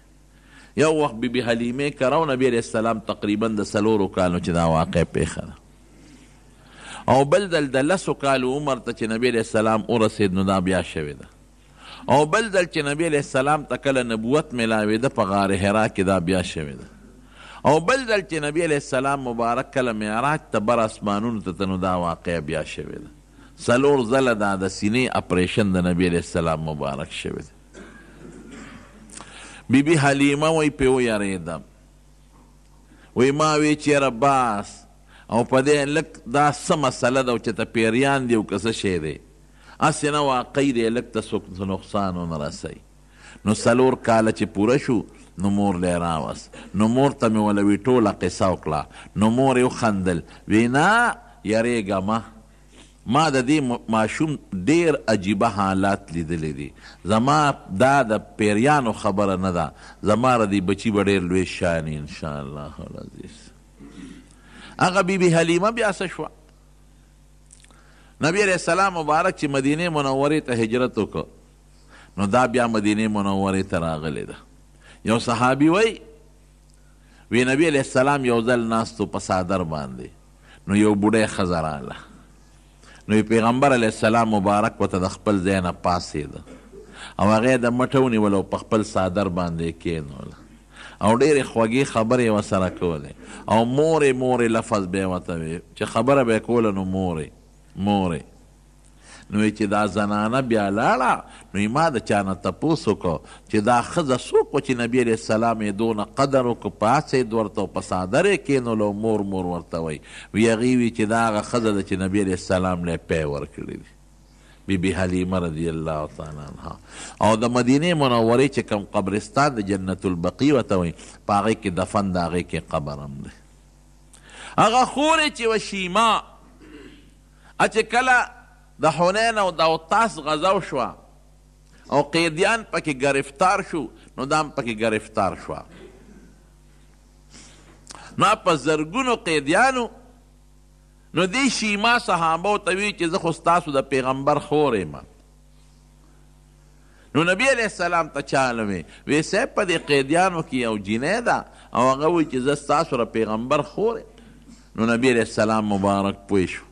یو وخت بیبي حلیمې کره و نبي علیه السلام تقریبا د څلورو کالو چې دا واقع پیښه ده او بل ځل د لسو کالو عمر ته چې نبي علیه السلام ورسېد نو دا بیا شوې ده او بل ځل چې نبی علیه السلام ته کله نبوت میلاوېده په غار حرا کې دا بیا شوې ده او بل ځل چې نبی علیه السلام مبارک کله معراج ته بر اسمانونو ته تنو دا واقع بیا شوې ده څلور ځله دا د سینې اپریشن د نبی علیه السلام مبارک شوې ده بیبي حلیمه وای پې ویارېدم وی ما وی چې یاره بس او په دې لږ دا څه مسله ده چې ته پیریان دی او که څه شی دی هسې نه واقعي دی لږ ته څوک نقصان ونه رسئ نو څلور کاله چې پوره شو نو مور لی راوست نو مور ته مې ولوي ټوله قصه وکړه نو مور یې وخندل وی نه یریږه مه ما د دې ماشوم ډیر عجیبه حالات لیدلې دي زما دا د پیریانو خبره نه ده زما را دي بچي به ډیر لوی شان ان شاء الله العزیز هغه بیبي حلیمه بیا څه شوه نبی علیه السلام مبارک چې مدینه منورې ته هجرت وکړ نو دا بیا مدینه منورې ته راغلی ده یو صحابي وای وی نبی علیه السلام یو ځل ناستو په څادر باندې نو یو بوډۍ ښځه راغله نو پیغمبر علیه السلام مبارک ورته د خپل ځای نه پاڅېده او هغه یې د مټه ونیوله او په خپل څادر باندې کېنوله او ډېرې خوږې خبرې ورسره کولې او مورې مورې لفظ به یې ورته چې خبره به یې کوله نو مورې مورې نو چې دا زنانه بیا لاړه نو ما د چا نه تپوس وکړو چې دا ښځه څوک وه چې نبي علیه السلام یې دونه قدر وکړ پاڅېد ورته او په څادر یې کېنولو مور مور ورته وایي وي هغې وي چې دا هغه ښځه ده چې نبي علیه السلام له پی ورکړی دی بی بی حلیمه رضی الله تعالی عنها او د مدینه منورې چې کوم قبرستان د جنت البقی ورته وایي په هغې کې دفن د هغې کې قبر هم دی هغه خورې چې وه شیما چې کله د حنین او د اوتاس غزا وشوه او قیدیان پکې گرفتار شو نو دا هم پکې گرفتار شوه نو په زرګونو قیدیانو نو دې شیما صحابه ورته ویي چې زه خو ستاسو د پیغمبر خور یم نو نبی علیه السلام ته چاله وی وی صاحب په دې قیدیانو کې یو جینۍ ده او هغه وایي چې زه ستاسو د پیغمبر خور نو نبی علیه السلام مبارک پوه شو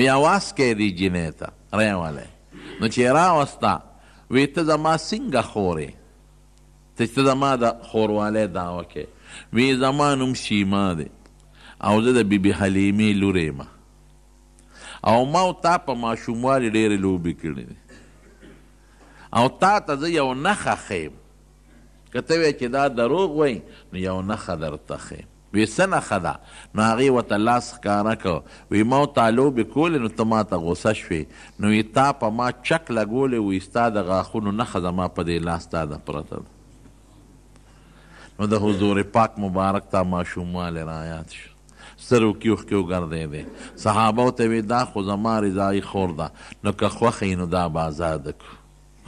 وی आवाज کې دی جنې ته راواله نو چې راوستا وی ته زما څنګه خورې ته ته زما د خورواله دعوه کې وی زما نوم شیما دی او زه د بیبي حلیمې لور یم او ما او تا په ماشوموالي ډېرې لوبې کړې او تا ته زه یو نښه ښیم که ته وایې چې دا دروغ وایي نو یو نښه درته ښیم وی څه نښه ده نو هغې ورته لاس ښکاره کړ وی ما تا لوبې کولې نو ته ماته غوسه شوې نو وی تا په ما چک لګولې وی ستا د غاښونو نښه زما په دې لاس تا ده پرته ده نو د حضور پاک مبارک تا ماشومان رایات شو سر و کیوخ کیو گرده ده صحابه ته وی دا خو زما رضای خور ده نو که خوخی نو دا بازاده کو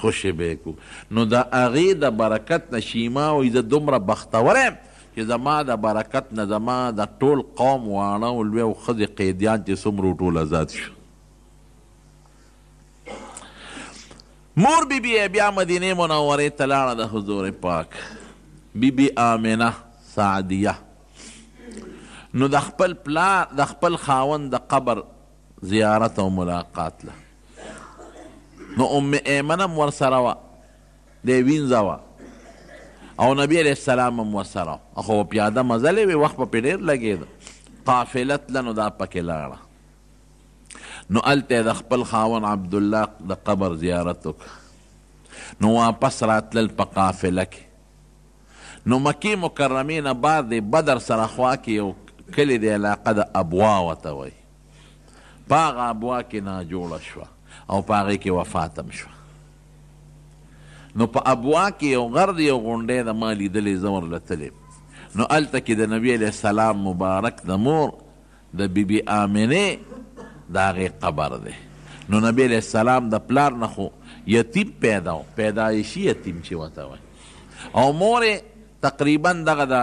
خوش بیکو نو دا اغی د برکت نشیما وی د دومره بختورم چې زما د برکت نه زما د ټول قوم واړه او لوی او ښځې قیدیان چې څومره ټول آزاد شو مور بی بی بیا مدینه منورې ته لاړه د حضور پاک بی بی آمنه سعدیه نو د خپل پلار د خپل خاوند د قبر زیارت او ملاقات له نو ام ایمنه ورسره وه دی وینځه وه او نبی علیه السلام هم ورسره خو په پیاده مزلې وې وخت په ډېر لګېده قافله تله نو دا پکې لاړه نو هلته یې د خپل خاون عبدالله د قبر زیارت وکړه نو واپس راتلل په قافله کې نو مکې مکرمې نه بعد د بدر سره خوا کې یو کلی د علاقه د ابوا ورته وایي په هغه ابوا کې ناجوړه شوه او په هغې کې وفاتم شوه نو په ابوا کې یو غر یو غونډې د ما لیدلې زور لتلې نو الته کې د نبی علیه السلام مبارک د مور د بیبي آمنې د هغې قبر دی نو نبی علیه السلام د پلار نه خو یتیم پیدا و پیدایشي یتیم چې ورته وایي او مور تقریبا دغه د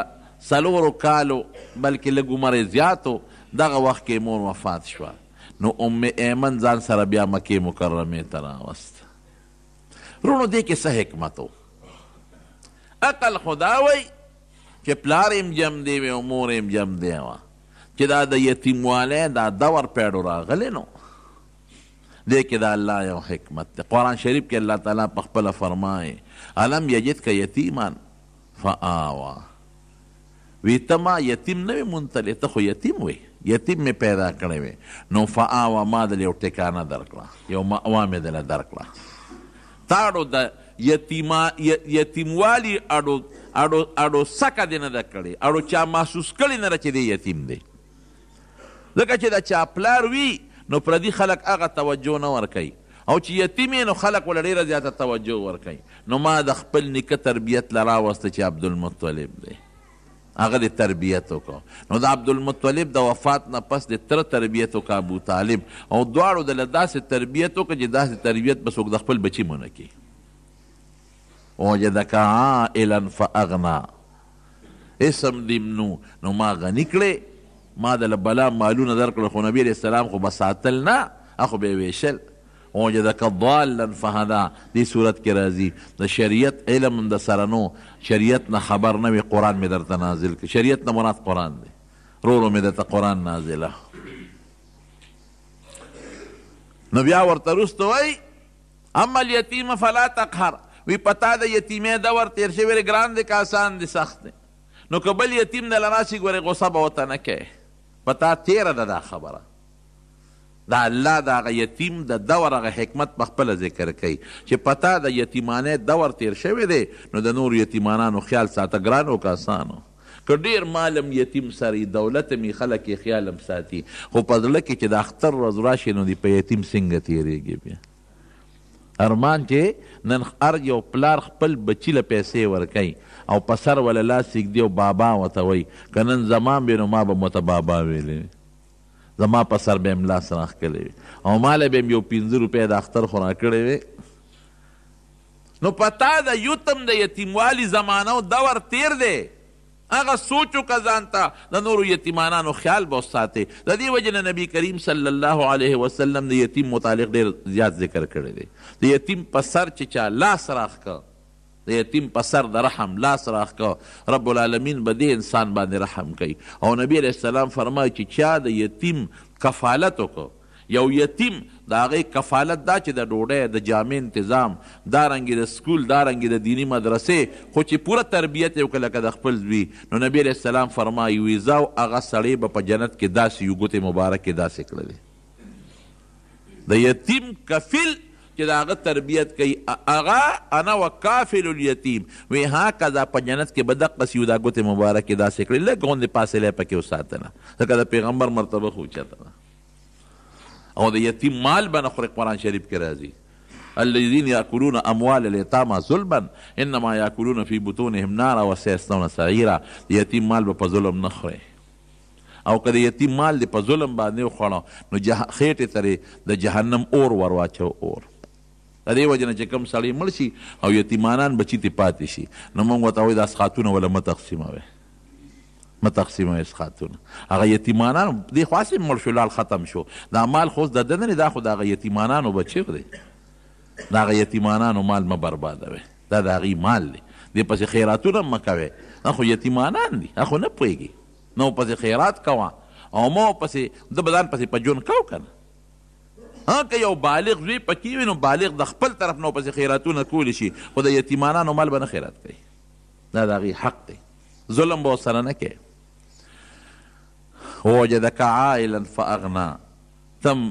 څلورو کالو بلکې لږ عمر زیاتو دغه وخت کې مور وفات شوه نو ام ایمن ځان سره بیا مکې مکرمې ته راوست رونو دې کې څه حکمت و عقل خدا وای چې پلار یې هم جم دی وی او مور یې هم جم دی وه چې دا د یتیم والی دا دور پیړو راغلی نو دې کې د الله یو حکمت دی قرآن شریف کې الله تعالی په خپله فرمایي الم یجدک یتیمان فآوا وی ته ما یتیم نه وې مونتلې ته خو یتیم وې یتیم مې پیدا کړی وې نو فآوا ما دله یو ټکانه درکړه یو مأوا مې دله درکړه تاړو د یتیما یتیموالی اړو اړو اړو سکه دې نه ده کړې اړو چا محسوس کړی نه ده چې دی یتیم دی ځکه چې د چا پلار وي نو پردي خلک هغه توجه نه ورکوي او چې یتیم نو خلق ول ډیره زیاته توجه ورکوي نو ما د خپل نیکه تربیت لراوسته چې عبدالمطلب دی هغه د تربیت وکړه نو د عبدالمطلب د وفات نه پس د تر تربیت وکړه ابو طالب او دواړو د له داسې تربیت وکړه چې داسې تربیت به څوک د خپل بچي مونه کړي وجدک عائلا فاغنا اسم دیمنو نو ما غني کړې ما د بلا مالونه درکړل خو نبی علیه السلام خو بساتل نه اخو به ویشل وجدک ضالا فهدا دې صورت کې راځي د شریعت علم د سره نو شریعت نه خبر نه وي قرآن مې درته نازل کړ شریعت نه مراد قرآن دی رورو مې درته قرآن نازله نو بیا ورته وروسته وایي اما الیتیم فلا تقهر وی پتا د یتیمې دور تیر شوی دی ګران دی که اسان دی سخت دی نو که بل یتیم دله راشي ګورې غوسه به ورته نه کوې پتا تیره ده دا خبره د الله د هغه یتیم د دور هغه حکمت په خپله ذکر کوي چې پتا د یتیمانه دور تیر شوی دی نو د نور یتیمانانو خیال ساته ګران او کاسانو که ډیر مالم یتیم سری دولت می خلک یې خیالم ساتي خو په زړه کې چې د اختر ورځ راشي نو دی په یتیم څنګه تیریږي بیا ارمان چې نن هر یو پلار خپل بچی له پیسې ورکوي او په سر ولا لاس ږدي او بابا وته وایي که نن زما بې نو ما به مته بابا ویلی زما په سر به یې ملا سره ښکلې وي او ماله به یو پنځه روپۍ د اختر خو راکړې وې نو پتا د یتم د یتیموالي زمانه او دور تیر دی هغه سوچو که ځانته د نورو یتیمانانو خیال به ساتې د دې وجې نه نبي کریم صلی الله علیه وسلم د یتیم متعلق ډېر زیات ذکر کړی دی د یتیم په سر چې چا لاس راښکه د یتیم په سر د رحم لاس راښکه رب العالمین به دې انسان باندې رحم کوي او نبی علیه السلام فرمایي چې چا د یتیم کفالت وکړو یو یتیم د هغې کفالت دا چې د ډوډۍ د جامع انتظام دارنګې د سکول دارنګې د دینی مدرسې خو چې پوره تربیت یې وکړه لکه د خپل زوی نو نبی علیه السلام فرمایي وي زه او هغه سړی به په جنت کې داسې یو ګوتې مبارکې داسې کړلې د یتیم کفیل چې دا هغه تربیت کوي هغه انا وکافل الیتیم وی ها کذا په جنت کې بدق قسی دا ګوت مبارک دا سکړي لګ غوند فاصله پکې وساتنه ځکه د پیغمبر مرتبه خو چاته او د یتیم مال بنه خوري قران شریف کې راځي الذين ياكلون اموال اليتامى ظلما انما ياكلون في بطونهم نارا وسيصلون سعيرا یتیم مال په ظلم نه خوري او که د یتیم مال دې په ظلم باندې وخوړه نو جه... خېټې ترې د جهنم اور ور واچو اور د دې وجه نه چې کوم سړی مړ شي او یتیمانان بچي تې پاتې شي نو موږ ورته وایو دا اسخاتونه ولا مه تقسیموئ مه تقسیموئ اسخاتونه هغه یتیمانان دې خو هسې مړ شو لال ختم شو دا مال خو اوس د ده نه دا خو د هغه یتیمانانو بچی دی د هغه یتیمانانو مال مه بربادوئ دا د هغې مال دی دې پسې خیراتونه مه کوئ دا خو یتیمانان دي دا خو نه پوهېږي نو پسې خیرات کوه او مو پسې د بدن پسې په جون کو که نه ها که یو بالغ زوی پکې وي نو بالغ د خپل طرف نه پسې خیراتونه کولی شي خو د یتیمانانو مال به نه خیرات کوي دا د هغې حق دی ظلم به ورسره نه کوي ووجدک عائلا فاغنا تم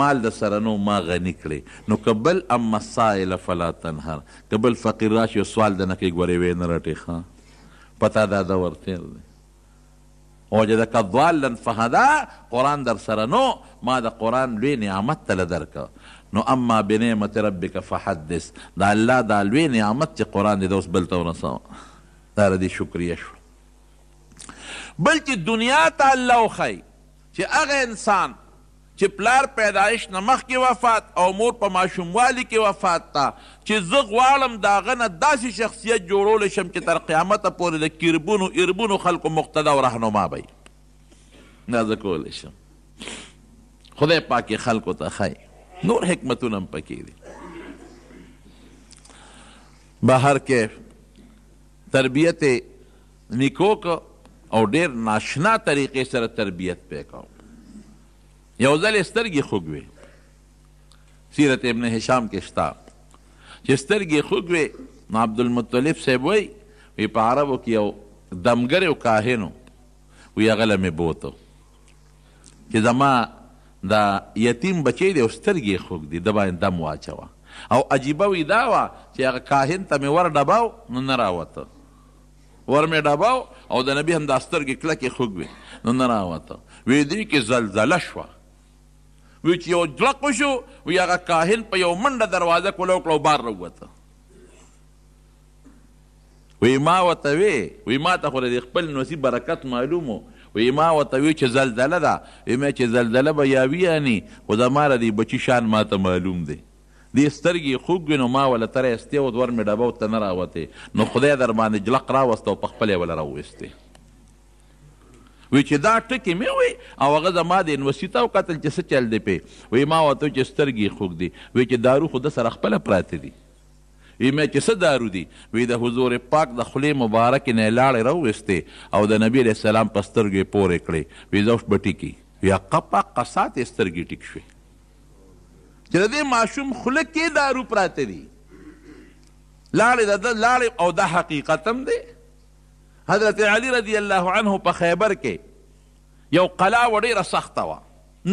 مال د سره نو ما غنی کړې نو قبل اما سائل فلا تنهر قبل فقیر راشي سوال د نه کوي ګورې وې نه رټې ښه پتا دا د ورتیر دی وجدک ضالا فهدا قرآن در سره نو ما د قرآن لوی نعمت تله درکه نو اما بنعمت ربک فحدث د الله دا لوی نعمت چې قرآن دی د اوس بل ته ورسوه دا ردي شکریه شو بلکې دنیا ته الله وښیي چې هغه انسان چې پلار پیدایش نه مخکې وفات او مور په ماشوموالي کې وفات تا چې زه غواړم د هغه نه داسې شخصیت جوړولی شم چې تر قیامته پورې د کربونو اربونو خلکو مقتدا او رهنما به دا زه کولی شم خدای پاکې خلکو ته ښایي نور حکمتونه هم پکې دي بهر کې تربیت نیکو کو او ډیر ناشنا طریقې سره تربیت پې کوو یو ځل یې سترګې خوږ سیرت ابن هشام کې شته چې سترګې خوږ وې نو عبدالمطلب صاحب وایي وی په عربو کې یو دمګر یو کاهن وی هغه له مې بوته چې زما دا یتیم بچی دی او سترګې خوږ دي د باندې دم واچوه او عجیبه وی دا وه چې هغه کاهن ته مې ور ډباو نو نه راوته ور مې ډباو او د نبی هم دا سترګې کلکې خوږ وې نو نه راوته وی دوی کې زلزله شوه وی چې یو جلق وشو وی هغه کاهن په یو منډه دروازه کولو کړه بار راووته وی ما ورته وی وی ما ته خو د خپل نصیب برکت معلومو وی ما ورته وی چې زلزله ده وی ما چې زلزله به یاوي یعنی خو زما د بچي شان ما ته معلوم دی دې سترګې خوږ وي نو ما وله تره ایستې و دور مې ډبو ته نه راوتې نو خدای در باندې جلق راوسته او په خپل یې وله راوویستې وی چې دا ټکي مې وی او هغه زما د انوسي ته وکتل چې څه چل دی پې وی ما ورته چې سترګې خوږ دي وی چې دارو خو ده سره خپله پراته دي وی مې چې څه دارو دي وی د حضور پاک د خولې مبارکې نه یې لاړې راوویستې او د نبي علیه السلام په سترګو یې پورې کړې وی زه اوس به ټیکي یا قپا قسات یې سترګې ټیک شوې چې د دې ماشوم خوله کې دارو پراته دي لاړې د ده لاړې او دا حقیقت هم دی حضرت علی رضی الله عنه په خیبر کې یو قلا و ډیره سخته وه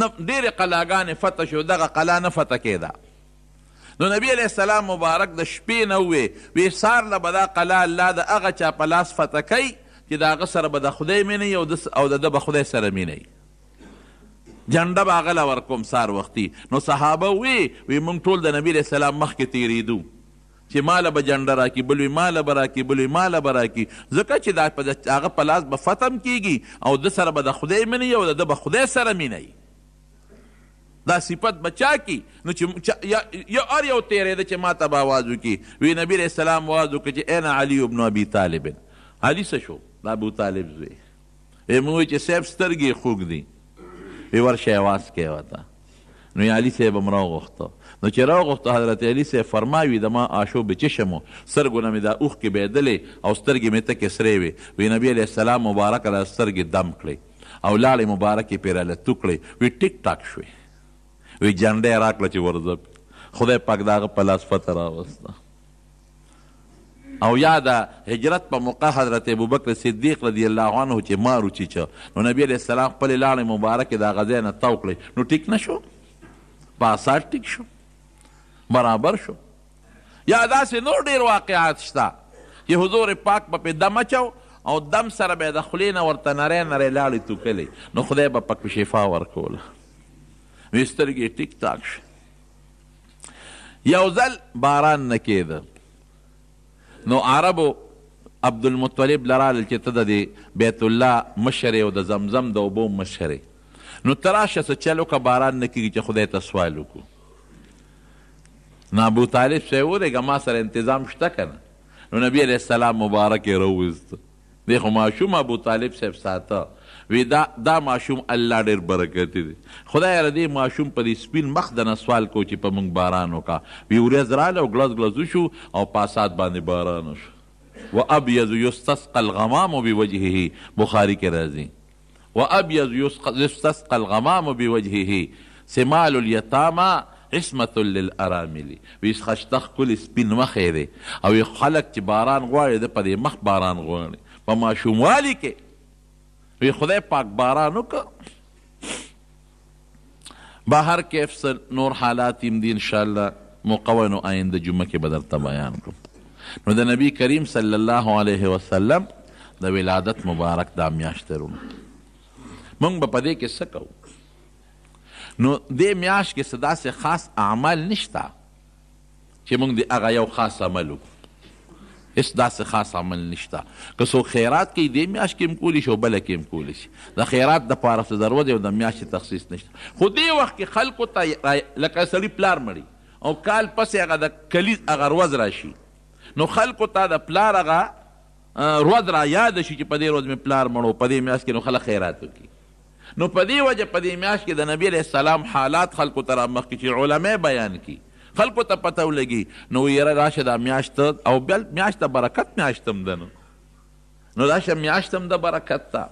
ډیرې قلاګانې فتح شو دغه قلا نه فتح کېده نو نبی علیه السلام مبارک د شپې نه ووې وی سار له به دا قلا الله د هغه چا په لاس فتح کوي چې د هغه سره به د خدای مینې او د ده به خدای سره مینې جنډه به هغه له ورکوم سار وختي نو صحابه وی وی موږ ټول د نبی علیه السلام مخکې تیریدو چې مال به جنډه راکړي بل وي مال به راکړي بل وي مال به راکړي ځکه چې دا هغه په لاس به ختم کیږي او د سره به د خدای مینه او د به خدای سره مینه دا صفت بچا کی نو چې یا ار یو تیرې ده چې ما ته به आवाज وکړي وی نبی رسول الله आवाज وکړي چې انا علی ابن ابي طالب علي څه شو دا ابو طالب زوی یې موږ چې سیب سترګې خوګ دي وی ورشه आवाज کوي وتا نو علی صاحب امرا غوښته نو چې راغوښته حضرت علي صاحب فرماوي زما آشو به چشم و سترګونه مې دا اوښکې بهیدلې او سترګې مې تکې سرې وې وی نبی علیه السلام مبارکه دا سترګې دم کړې او لاړې مبارکې پې رالتو کړې وی ټیک ټاک شوې وی جنډی راکړه چې ورځه خدای پاک د هغه په لاس فتح راوسته او یا د هجرت په موقع حضرت ابوبکر صدیق رضی الله عنه چې مارو چیچه نو نبی علیه السلام خپلې لاړې مبارکې د هغه ځای نه تو کړې نو ټیک نه شو په ټیک شو برابر شو یا داسې نور ډیر واقعات شته چې حضور پاک به پې دم اچو او دم سره به یې د خولې نه ورته نری نری لاړې توکلې نو خدای به پکې شفا ورکوله وې سترګې ټیک ټاک شو یو ځل باران نه کېده نو عربو عبدالمطلب لرال چې ته د بیت الله مشر او د زمزم د اوبو مشر نو ته راشه څه چل وکړه باران نه کېږي چې خدای ته سوال وکړو نه ابو طالب صاحب ولېږه ما سره انتظام شته که نه نو نبي علیه السلام مبارک یې راوویسته دی خو ماشوم ابو طالب صاحب ساته وی دا دا ماشوم الله ډیر برکتی دی خدای را دې ماشوم په دې سپین مخ د سوال کو چې په موږ باران وکا وی ورځ رااله او ګلاس ګلزو شو او پاسات باندې باران شو و ابیض یستسقى الغمام بوجهه بخاری کې راځي و ابیض یستسقى الغمام بوجهه سمال الیتاما حسمت للارامل وي خشته ښکلي سپین مخی دی او خلک چې باران غواړي د په دې مخ باران غواړي په ماشوموالي کې وي خدای پاک باران وکړه بهر کې افسر نور حالات هم دي انشاءالله موقع نو آینده جمعه کې به درته بیان کړم نو د نبی کریم صلی الله علیه وسلم د ولادت مبارک دا میاشت رونه موږ به په دې کې څه کوو نو دې میاشت کې څه داسې خاص اعمال نشته چې موږ د هغه یو خاص عمل وکړو هیڅ داسې خاص عمل نشته که څوک خیرات کوي دې میاشت کې هم کولی شي او بله کې هم کولی شي د خیرات دپاره څه ضرورت دی او د میاشتې تخصیص نشته خو دې وخت کې خلکو ته لکه سړي پلار مړي او کال پسې هغه د کلیز هغه ورځ راشي نو خلکو ته د پلار هغه ورځ را یاد شي چې په دې ورځ مې پلار مړ او په دې میاشت کې نو خلک خیرات وکړي نو په دې وجه په دې میاشت کې د نبی علیه السلام حالات خلکو ته رامخکې چې علمای بیان کی خلکو ته پته ولګي نو یاره راشه دا میاشت او بل میاشت د برکت میاشت هم ده نو نو راشه میاشت هم د برکت ده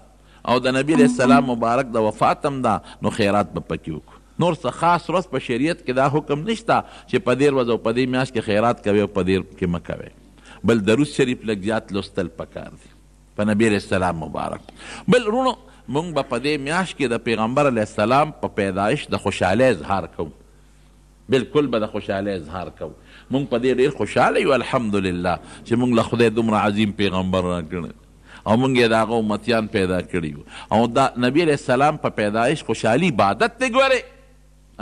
او د نبی علیه السلام مبارک د وفات هم ده نو خیرات به پکې وکړو نور څه خاص ورځ په شریعت کې دا حکم نشته چې په دې ورځ او په دې میاشت کې خیرات کوي او په دې کې مه کوي بل درود شریف لږ زیات لوستل پکار دي په نبی علیه السلام مبارک بل رونو مونږ به په دې میاشت کې د پیغمبر علیه السلام په پیدایش د خوشحالۍ اظهار کوو بالکل به د خوشحالۍ اظهار کوو مونږ په دې ډېر خوشحاله یو الحمدلله چې مونږ له خدای دومره عظیم پیغمبر راکړی او مونږ یې د هغه امتیان پیدا کړي وو او دا نبی علیه السلام په پیدایش خوشحالي عبادت دی ګورئ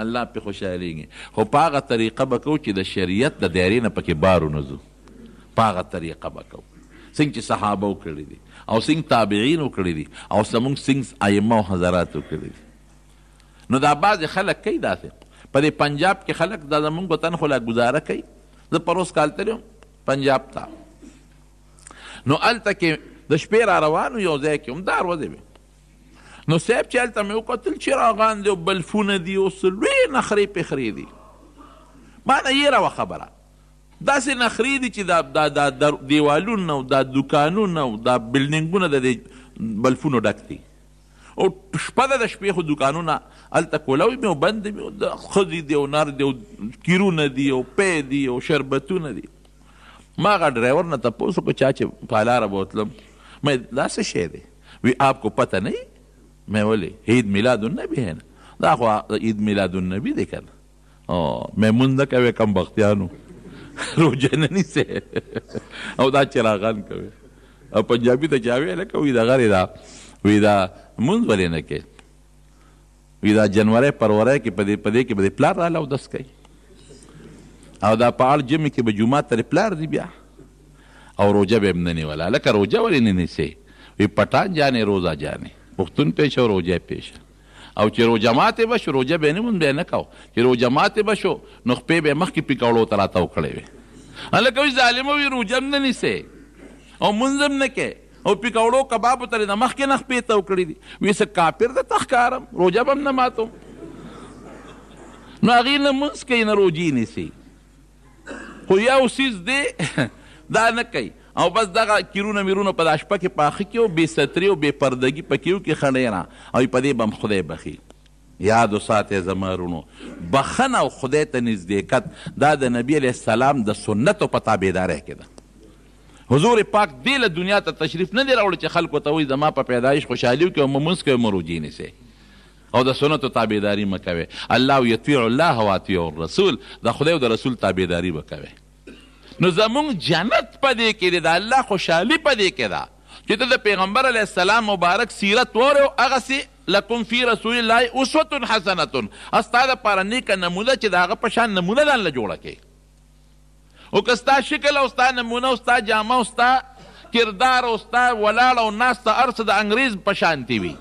الله پې خوشحالېږي خو په هغه طریقه به کوو چې د شریعت د دیارې نه پکې بار ونځو په هغه طریقه به کوو څنګه چې صحابه وکړي دي او سنگ تابعین وکړي دي او زموږ سنگ ائمه او حضرات وکړي دي نو دا بعضې خلک کوي داسې په دې پنجاب کې خلک دا زموږ وطن خو لا ګزاره کوي زه پروس کال تللی پنجاب ته نو هلته کې د شپې را روانو یو ځای کې هم دروازې وې نو صاحب چې هلته مې وکتل چې راغان دی او بلفونه دي او څه لویې نخرې پخرې دي ما نه یې راوه خبره داسې نخرې دي چې دا دا دا دیوالونه او دا دوکانونه او دا بلډینګونه د دې بلفونو ډک دي او شپه ده د شپې خو دوکانونه هلته کولوي مې او بند مې او ښځې دي او نر دي او کیرونه دي او پی دي او شربتونه دي ما هغه ډرایور نه تپوس وکړو چا چې په لاره به وتلم مې دا څه شی دی وی آپ کو پته نه مې ولې عید میلاد النبی ہے نه دا خو عید میلاد النبی دی کنه او مې مونږ نه کوې کم بختیانو روجه نه نیسئ او دا چراغان کوي او پنجابي ته چا ویله که وي دغه دا وي دا مونځ ولې نه کوي وي دا جنوری پرورۍ کې په دې په دې کې به د پلار راله اودس کوي او دا پهال جمع کې به جومات ترې پلار دی بیا او روجه به یې نه نیوله لکه روجه ولې نه نیسئ وي پټان جانې روزه جانې پښتون پیشه او روجه پیشه او چې روژه ماتې به شو روژه به یې نه مونږ به یې نه کوو چې روژه ماتې به شو نو خپې به یې مخکې پیکوړو ته راته وکړې وې هلکه وایي ظالمه وي روژه هم نه نیسې او مونځ هم نه کې او پیکوړو کباب ترې د مخکې نه خپې ته وکړي دي وایي زه کافر درته ښکارم روژه به هم نه ماتوم نو هغې نه مونځ کوي نه روژې نیسي خو یو څیز دی دا نه کوي او بس دغه کیرونه میرونه په دا شپه کې پاخه کې او بې سترې او بې پردګي پکې و کې خړې نه او په دې به م خدای بخي یاد وساتئ زما رونو بخنه او خدای ته نږدېکت دا د نبي علیه السلام د سنتو په تابعدارۍ کې ده حضور پاک دې له دنیا ته تشریف نه دی راوړی چې خلکو ته وایي زما په پیدایش خوشحالي وکړي او ممونځ کوي مروجي نیسئ او د سنتو تابعداري مه کوئ الله یطیع الله واطیع الرسول د خدای او د رسول تابعداري به کوئ نو زمونږ جنت په دې کې دی د الله خوشحالي په دې کې ده چې ته د پیغمبر علیه السلام مبارک سیرت وورې او هغسې لکم فی رسول الله اسوة حسنة ستا دپاره نیکه نمونه چې د هغه په شان نمونه ځان له جوړه کړې او که ستا شکل او ستا نمونه او ستا جامه او ستا کردار او ستا ولاړه او ناسته هر څه د انګریز په شانتې وي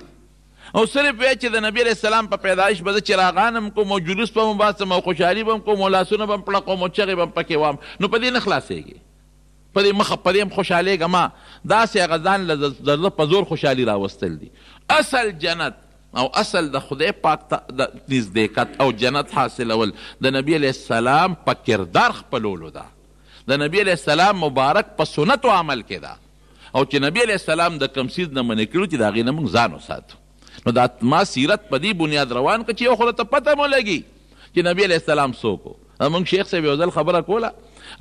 او صرف وی چې د نبی علیه السلام په پیدایش به زه چې راغانم کوم او جلوس به م باسم او خوشحالي به م کوم او لاسونه به م پړقوم او چغې به م پکې وام نو په دې نه خلاصېږي په دې مخه په دې م خوشحالېږه ما داسې هغه ځان له زړه په زور خوشحالي راوستل دي اصل جنت او اصل د خدای پاک ته نزدېکت او جنت حاصلول د نبی علیه السلام په کردار خپلولو ده د نبی علیه السلام مبارک په سنتو عمل کې ده او چې نبی علیه السلام د کم څیز نه منع کړو چې د هغې نه موږ ځان وساتو نو دا ما سیرت په دې بنیاد روان که چې یو خو ته پته مو لګي چې نبی علیه السلام څوک و زمونږ شیخ صاحب یو ځل خبره کوله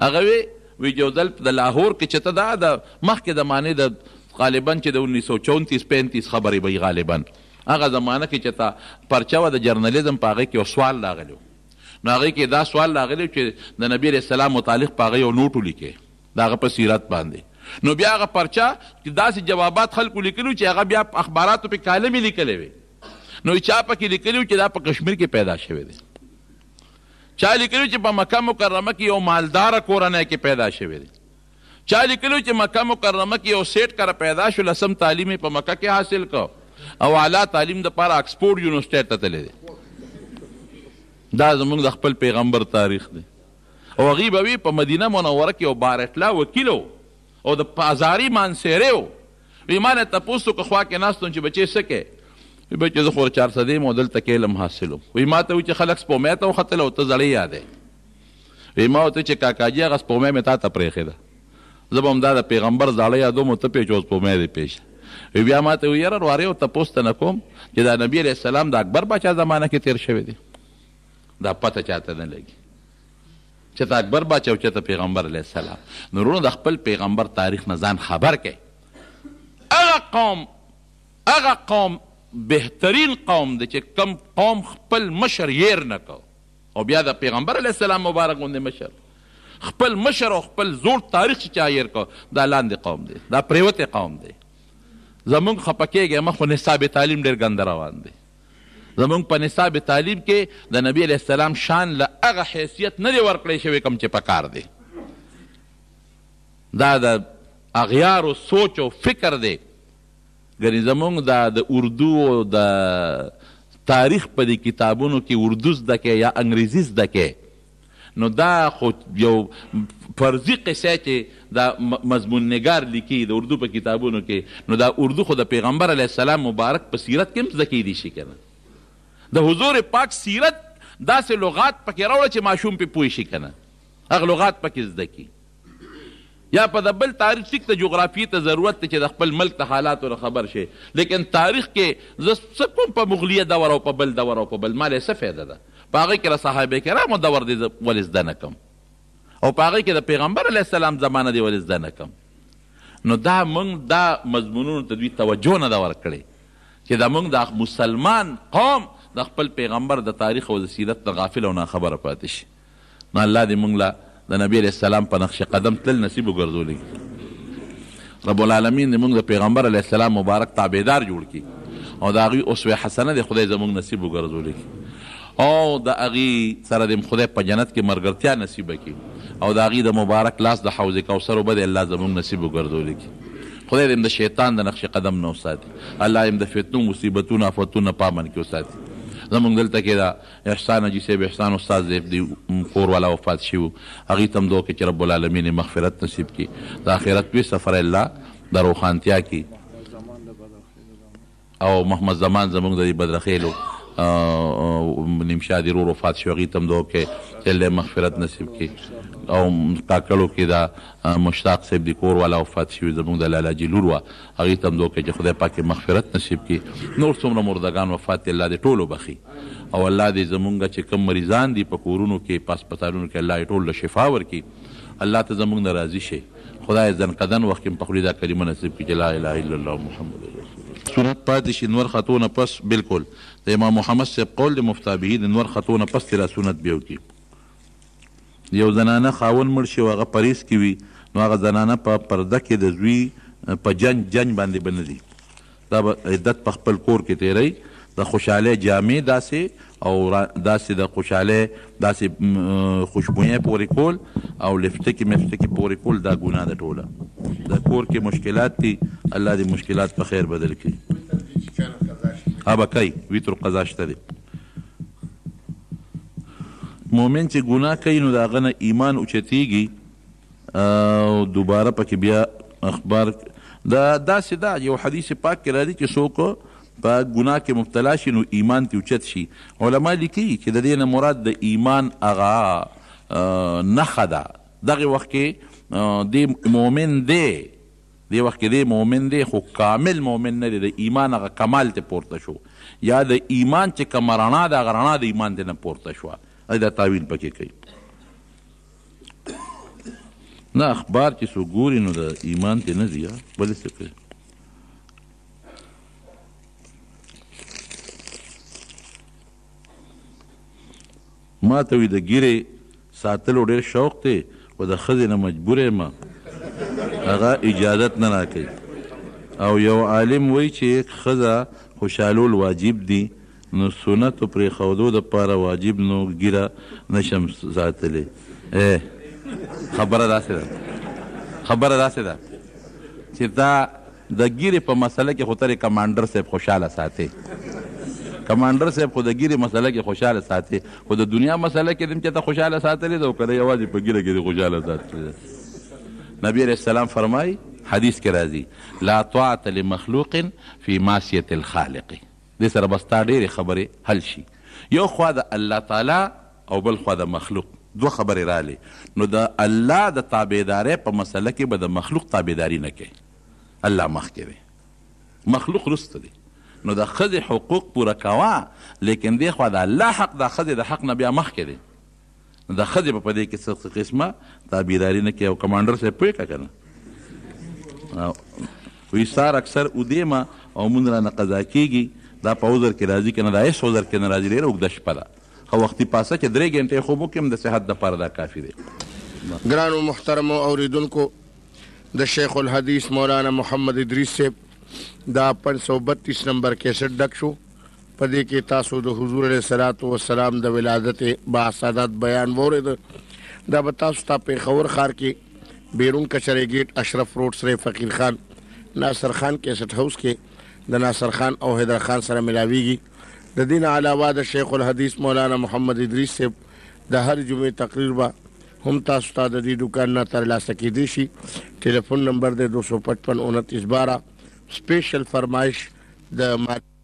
هغه وی وی یو ځل د لاهور کې چې ته دا د مخکې د معنی د غالبا چې د 1934 35 خبرې به غالبا هغه زمانه کې چې تا پرچاوه د جرنالیزم په هغه کې یو سوال راغلی نو هغې کې دا سوال راغلی چې د نبی علیه السلام متعلق په هغه یو نوټ ولیکې د هغه په سیرت باندې نو بیا هغه پرچا داسې جوابات خلکو لیکلو چې هغه بیا اخباراتو پې کالمې لیکلی وي نو چا پکې لیکلي چې دا په کشمیر کې پیدا شوی دی چا لیکلو چې په مکه مکرمه کې یو مالدار کورنۍ کې پیدا شوی دی چا لیکلو چې مکه مکرمه کې یو سیټ کر پیدا شو لسم تعلیم په مکه کې حاصل کو او اعلی تعلیم د پاره اکسفورډ یونیورسيټي ته تللی دی دا زموږ د خپل پیغمبر تاریخ دی او غیبوی په مدینه منوره کې یو بارټلا وکیلو او د پازاري مانسیری و وی ما نه تپوس وکړه خوا کې ناست وم چې بچې څه کې وی بچې زه خو چار سدې م او دلته کې علم حاصل وم وی ما ته وی چې خلک سپومې ته وختل او ته زړې یادې وی ما ورته چې کاکاجي هغه سپومې مې تا ته پرېښېده زه به همدا د پیغمبر زاړه یادوم او ته پې چې اوس سپومې دې پېژ وی بیا ما ته وی یاره وارې او تپوس ته نه کوم چې دا نبي علیه السلام د اکبر باچا زمانه کې تیر شوی دی دا پته چاته نه لګي چېرته اکبر باچا او چېرته پیغمبر علیه السلام نو وروڼو د خپل پیغمبر تاریخ نه ځان خبر کئ هغه قوم هغه قوم بهترین قوم دی چې کم قوم خپل مشر ییر نه کو او بیا د پیغمبر علیه السلام مبارک غوندې مشر خپل مشر او خپل زوړ تاریخ چې چا ییر کو دا لاندې قوم دی دا پریوتې قوم دی زمونږ خپه کېږی مخ خو نصاب تعلیم ډېر ګنده روان دی زمونږ په نصاب تعلیم کې د نبی علیه السلام شان له هغه حیثیت نه دی ورکړی شوی کوم چې پکار دی دا د اغیارو سوچ او فکر دی ګنې زمونږ دا د اردو او د تاریخ په دې کتابونو کې اردو زده کې یا انګریزي زده کې نو دا خو یو فرضي قصه چې دا مضمون نگار لیکي د اردو په کتابونو کې نو دا اردو خو د پیغمبر علیه السلام مبارک په سیرت کې هم زده کیدی شي کنه د حضور پاک سیرت داسې لغات پکې راوړه چې ماشوم پې پوه شي که نه هغه لغات پکې زده کړي یا په د بل تاریخ ټیک ته جغرافیې ته ضرورت دی چې د خپل ملک د حالاتو نه خبر شي لیکن تاریخ کې زه څه کوم په مغلیه دور او په بل دور او په بل ما څه فایده ده په هغې کې له صحابه کرامو دور دی ولې زده نه کوم او په هغې کې د پیغمبر علیه السلام زمانه دی ولې زده نه کوم نو دا موږ دا مضمونونو ته دوی توجه نه ده ورکړې چې دا موږ د مسلمان قوم د خپل پیغمبر د تاریخ او د سیرت نه غافل او ناخبره پاتې شي نو الله دې موږ له د نبی علیه السلام په نقش قدم تل نصیب وګرځولي رب العالمین دې موږ د پیغمبر علیه السلام مبارک تابعدار جوړ کړي او د هغې اسوې حسنه دې خدای زموږ نصیب وګرځولي او د هغې سره دې خدای په جنت کې ملګرتیا نصیبه کړي او د هغې د مبارک لاس د حوض کوثر اوبه دې الله زموږ نصیب وګرځولي کړي خدای دې د شیطان د نقش قدم نه وساتي الله دې د فتنو مصیبتونو آفتونو پامن کې وساتي زمونږ دلته کې دا احسان حاجي صاحب احسان استاد دی دی کور والا وفات شي هغه تم دوه کې رب العالمین مغفرت نصیب کی د اخرت په سفر الله د روحانتیا کی او محمد زمان زمونږ د بدرخیلو نیمشادي رو وفات شو هغې ته هم دعا وکړئ الله مغفرت نصیب کړي او کاکړو کې دا مشتاق صاحب د کور والا وفات شوي زموږ د لالاجي لور وه هغې ته هم دعا وکړئ چې خدای پاک مغفرت نصیب کړي نور څومره مردگان وفات الله دې ټولو بخي او الله دې زمونږ چې کم مریضان دي په کورونو کې په هسپتالونو کې الله ټول له شفا ورکړي الله ته زمونږ نه راضي شي خدای ځن قدن وخت کې په خوري دا کلمه نصیب کړي لا اله الا الله محمد رسول الله صورت پاتې شي نور خاتون پس بالکل د امام محمد صاحب قول د مفتابهي د نور خطو نه پس را سنت بیو کی یو زنانه خاون مړ شي هغه پریس کې وي نو هغه زنانه په پرده کې د زوی په جنج جنج باندې بنلی دا به عدت په خپل کور کې تیری د خوشحاله جامې داسې او داسې د خوشحاله داسې خوشبویه پورې کول او لفتکې مفتکې پورې کول دا ګناه ده ټوله د کور کې مشکلات دي الله دې مشکلات په خیر بدل کړي هغه به کوي ویتر قضا شته دی مومن چې ګناه کوي نو د هغه نه ایمان اوچتیږي او دوباره پکې بیا اخبار دا داسې دا یو حدیث پاک کې راځي چې څوک په ګناه کې مبتلا شي نو ایمان تی اوچت شي علما لیکي چې د دې نه مراد د ایمان هغه نښه ده دغه وخت کې د مؤمن دی دی وخت کې دی مؤمن دی خو کامل مؤمن نه دی د ایمان هغه کمال ته پورته شو یا د ایمان چې کوم رڼا ده هغه رڼا د ایمان ته نه پورته شوه دا تعویل پکې کوي نه اخبار چې څو ګوري نو د ایمان ته نه ځي بلې څه کوي ما ته وي د ګیرې ساتلو ډېر شوق دی خو د ښځې نه مجبور یم هغه اجازت نه راکوي او یو عالم وای چې خزه خوشالول واجب دي نو سنت پرې خودو د پاره واجب نو ګیره نشم ساتلې ا خبره راسه ده خبره راسه ده چې دا د ګیره په مسله کې خطرې کمانډر صاحب خوشاله ساتي کمانډر صاحب خو د ګیره مسله کې خوشاله ساتي خو د دنیا مسله کې دم چې ته خوشاله ساتلې دا کړې یوازې په ګیره کې خوشاله ساتلې نبی علیہ السلام فرمای حدیث کې راځي لا طاعت لمخلوق فی معصیت الخالق دې سره بس تا ډېرې خبرې حل شي یو خوا د الله تعالی او بل خوا د مخلوق دوه خبرې رالې نو د الله د تابعدارۍ په مسله کې به د مخلوق تابعداري نه کوي الله مخکې دی مخلوق رسته دی نو د ښځې حقوق پوره کوه لیکن دې خوا د الله حق د ښځې د حق نه بیا مخکې دی دا خځې به په دې کې څه قسمه تابعداري نه کوي او کمانډر صاحب پوهې که نه وایي سار اکثر اودې ما او مونږ رانه قضا کېږي دا په عذر کې راځي که نه دا هېڅ عذر کې نه راځي ډېره اوږده شپه ده خو وختي پاسه چې درې ګنټې خوب وکړم د صحت دپاره دا کافي دی ګرانو محترمو اوریدونکو د شیخ الحدیث مولانا محمد ادریس صاحب دا پنج سو بتیس نمبر کیسټ ډک شو پدې کې تاسو د حضور علیه صلوات و سلام د ولادت با سعادت بیان وورید دا به تاسو ته په خبر خار کې بیرون کچره گیټ اشرف روډ سره فقیر خان ناصر خان کیسټ هاوس کې د ناصر خان او حیدر خان سره ملاویږي د دین علاوه د شیخ الحدیث مولانا محمد ادریس صاحب د هر جمعه تقریر با هم تاسو ته د دې دکان نه تر لاسه کیدی شي ټلیفون نمبر دی 255 29 12 سپیشل فرمایش د مارکیټ